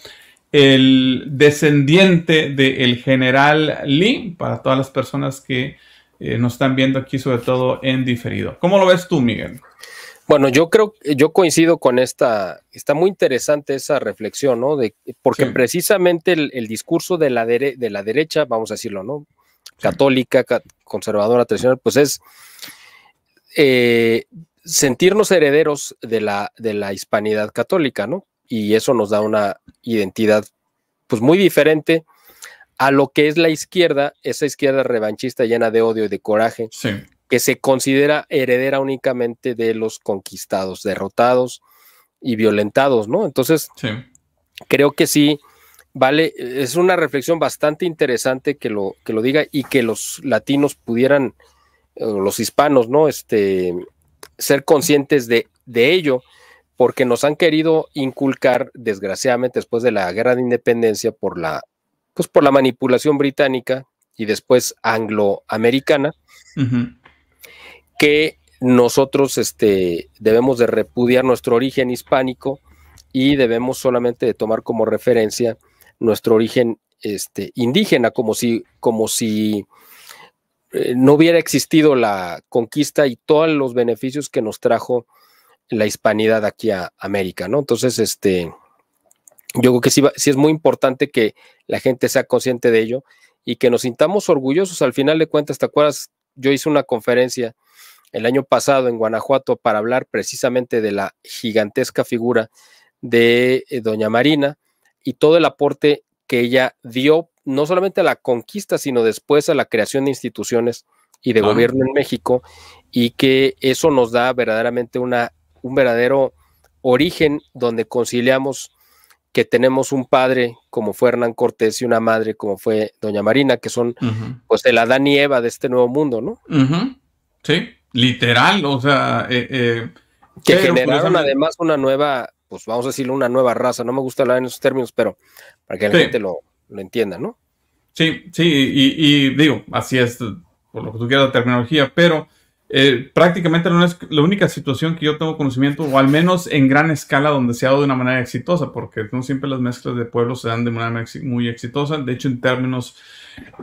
el descendiente del general Lee, para todas las personas que eh, nos están viendo aquí, sobre todo en diferido. ¿Cómo lo ves tú, Miguel?
Bueno, yo creo, yo coincido con esta, está muy interesante esa reflexión, ¿no? porque precisamente el, discurso de la, de la derecha, vamos a decirlo, ¿no? católica, conservadora, tradicional, pues es eh, sentirnos herederos de la, de la hispanidad católica, ¿no? Y eso nos da una identidad pues muy diferente a lo que es la izquierda, esa izquierda revanchista llena de odio y de coraje, que se considera heredera únicamente de los conquistados, derrotados y violentados, ¿no? Entonces, creo que sí Vale, es una reflexión bastante interesante que lo, que lo diga y que los latinos pudieran, eh, los hispanos, ¿no? Este, ser conscientes de, ello, porque nos han querido inculcar, desgraciadamente, después de la guerra de independencia, por la, pues por la manipulación británica y después angloamericana, que nosotros este, debemos de repudiar nuestro origen hispánico y debemos solamente de tomar como referencia nuestro origen este, indígena, como si, como si eh, no hubiera existido la conquista y todos los beneficios que nos trajo la hispanidad aquí a América, ¿no? Entonces, este, yo creo que sí, sí es muy importante que la gente sea consciente de ello y que nos sintamos orgullosos. Al final de cuentas, ¿te acuerdas? Yo hice una conferencia el año pasado en Guanajuato para hablar precisamente de la gigantesca figura de eh, Doña Marina, y todo el aporte que ella dio, no solamente a la conquista, sino después a la creación de instituciones y de gobierno en México, y que eso nos da verdaderamente una, un verdadero origen donde conciliamos que tenemos un padre como fue Hernán Cortés y una madre como fue Doña Marina, que son pues el Adán y Eva de este nuevo mundo, ¿no?
Sí, literal, o sea... Eh, eh, que generaron
además una nueva pues, vamos a decirlo, una nueva raza. No me gusta hablar en esos términos, pero para que la gente lo, entienda,
¿no? Sí, sí, y, digo, así es, por lo que tú quieras la terminología, pero eh, prácticamente no es la única situación que yo tengo conocimiento, o al menos en gran escala donde se ha dado de una manera exitosa, porque no siempre las mezclas de pueblos se dan de manera muy exitosa. De hecho, en términos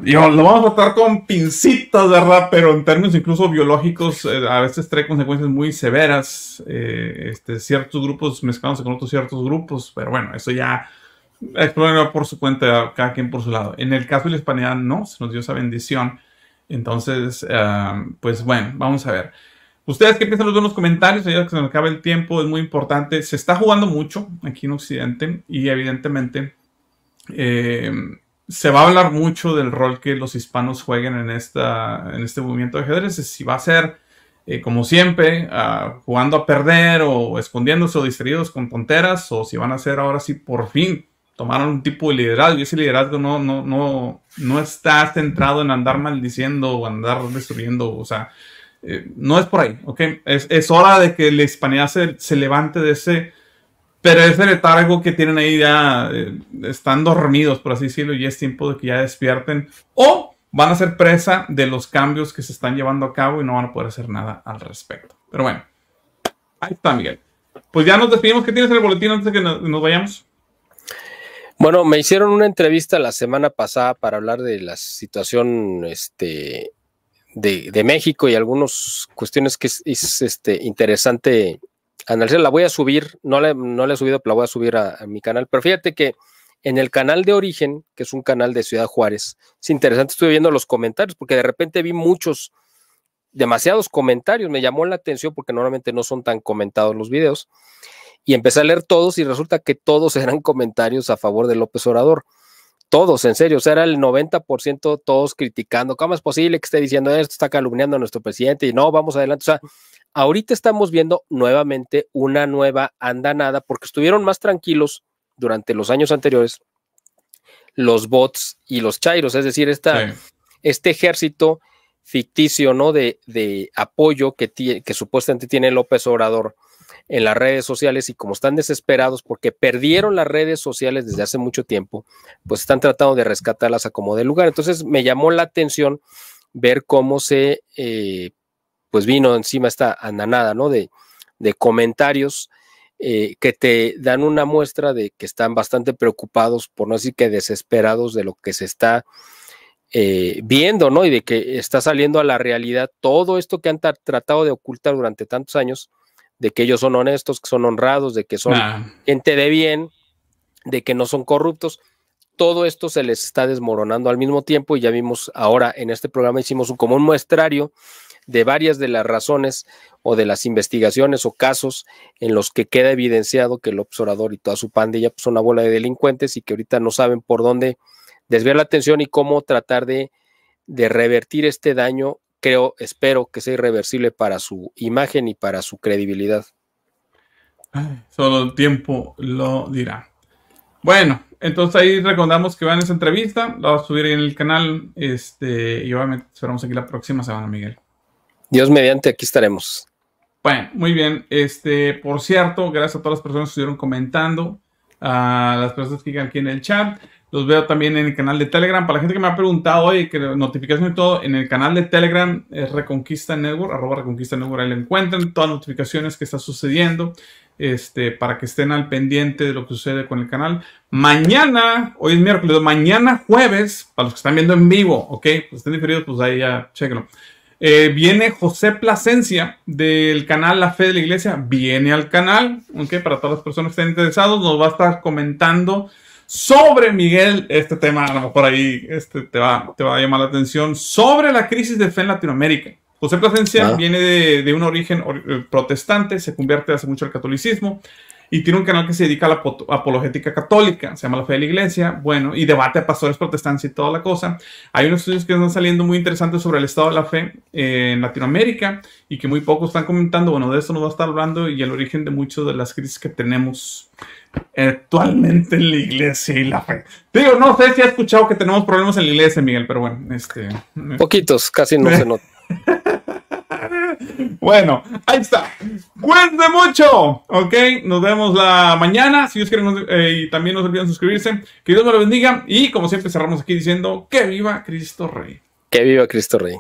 yo lo vamos a tratar con pincitas, ¿verdad? Pero en términos incluso biológicos, eh, a veces trae consecuencias muy severas. Eh, este, ciertos grupos mezclándose con otros ciertos grupos, pero bueno, eso ya explora por su cuenta, cada quien por su lado. En el caso de la hispanidad, no, se nos dio esa bendición. Entonces, ah, pues bueno, vamos a ver. ¿Ustedes qué piensan los buenos comentarios? Ya que se nos acaba el tiempo, es muy importante. Se está jugando mucho aquí en Occidente y evidentemente eh, se va a hablar mucho del rol que los hispanos jueguen en, esta, en este movimiento de ajedrez, si va a ser, eh, como siempre, ah, jugando a perder o escondiéndose o distraídos con tonteras, o si van a ser ahora sí por fin tomaron un tipo de liderazgo y ese liderazgo no, no, no, no está centrado en andar maldiciendo o andar destruyendo, o sea, eh, no es por ahí, ¿ok? Es, hora de que la hispanidad se levante de ese pero ese letargo que tienen ahí ya eh, están dormidos, por así decirlo, y es tiempo de que ya despierten. O van a ser presa de los cambios que se están llevando a cabo y no van a poder hacer nada al respecto. Pero bueno, ahí está, Miguel. Pues ya nos despedimos. ¿Qué tienes en el boletín antes de que nos, vayamos? Bueno, me hicieron una entrevista la semana
pasada para hablar de la situación este, de, México y algunas cuestiones que es, este, interesante la voy a subir, no la, no he subido, pero la voy a subir a, mi canal. Pero fíjate que en el canal de origen, que es un canal de Ciudad Juárez, es interesante, estuve viendo los comentarios, porque de repente vi muchos, demasiados comentarios, me llamó la atención porque normalmente no son tan comentados los videos, y empecé a leer todos y resulta que todos <laughs> eran comentarios a favor de López Orador todos, en serio, o sea, era el 90% todos criticando, ¿cómo es posible que esté diciendo esto? Está calumniando a nuestro presidente y no, vamos adelante. O sea, ahorita estamos viendo nuevamente una nueva andanada porque estuvieron más tranquilos durante los años anteriores los bots y los chairos, es decir, este ejército ficticio, ¿no? De, de apoyo que, que supuestamente tiene López Obrador en las redes sociales y como están desesperados porque perdieron las redes sociales desde hace mucho tiempo, pues están tratando de rescatarlas a como de lugar. Entonces me llamó la atención ver cómo se, eh, pues vino encima esta andanada, ¿no? De, de comentarios eh, que te dan una muestra de que están bastante preocupados, por no decir que desesperados de lo que se está eh, viendo, ¿no? Y de que está saliendo a la realidad todo esto que han tratado de ocultar durante tantos años de que ellos son honestos, que son honrados, de que son ah. gente de bien, de que no son corruptos. Todo esto se les está desmoronando al mismo tiempo y ya vimos ahora en este programa hicimos un, común muestrario de varias de las razones o de las investigaciones o casos en los que queda evidenciado que el observador y toda su pandilla pues, son una bola de delincuentes y que ahorita no saben por dónde desviar la atención y cómo tratar de, de revertir este daño creo, espero que sea irreversible para su imagen y para su credibilidad.
solo el tiempo lo dirá. Bueno, entonces ahí recordamos que vean esa entrevista, la va a subir en el canal, este, y obviamente esperamos aquí la próxima semana, Miguel.
Dios mediante, aquí estaremos.
Bueno, muy bien. Este, por cierto, gracias a todas las personas que estuvieron comentando, a las personas que están aquí en el chat. Los veo también en el canal de Telegram. Para la gente que me ha preguntado, hoy, que notificaciones y todo, en el canal de Telegram es Reconquista Network, arroba Reconquista Network, ahí le encuentran todas las notificaciones que está sucediendo, este, para que estén al pendiente de lo que sucede con el canal. Mañana, hoy es miércoles, mañana jueves, para los que están viendo en vivo, ok, pues estén diferidos, pues ahí ya, chequenlo. Eh, viene José Plasencia del canal La Fe de la Iglesia, viene al canal, ok, para todas las personas que estén interesados, nos va a estar comentando sobre Miguel, este tema a lo mejor ahí este, te, va, te va a llamar la atención, sobre la crisis de fe en Latinoamérica. José Plasencia ah. viene de, de, un origen eh, protestante, se convierte hace mucho al catolicismo y tiene un canal que se dedica a la apologética católica, se llama La Fe de la Iglesia, bueno, y debate a pastores protestantes y toda la cosa. Hay unos estudios que están saliendo muy interesantes sobre el estado de la fe eh, en Latinoamérica y que muy pocos están comentando, bueno, de eso nos va a estar hablando y el origen de muchas de las crisis que tenemos actualmente en la iglesia y la fe. Digo, no sé si has escuchado que tenemos problemas en la iglesia, Miguel, pero bueno, este. Eh. Poquitos, casi no se nota. <laughs> bueno, ahí está. Cuente mucho. Ok, nos vemos la mañana. Si Dios quiere, eh, y también no se olviden suscribirse. Que Dios me lo bendiga. Y como siempre, cerramos aquí diciendo: Que viva Cristo Rey.
Que viva Cristo Rey.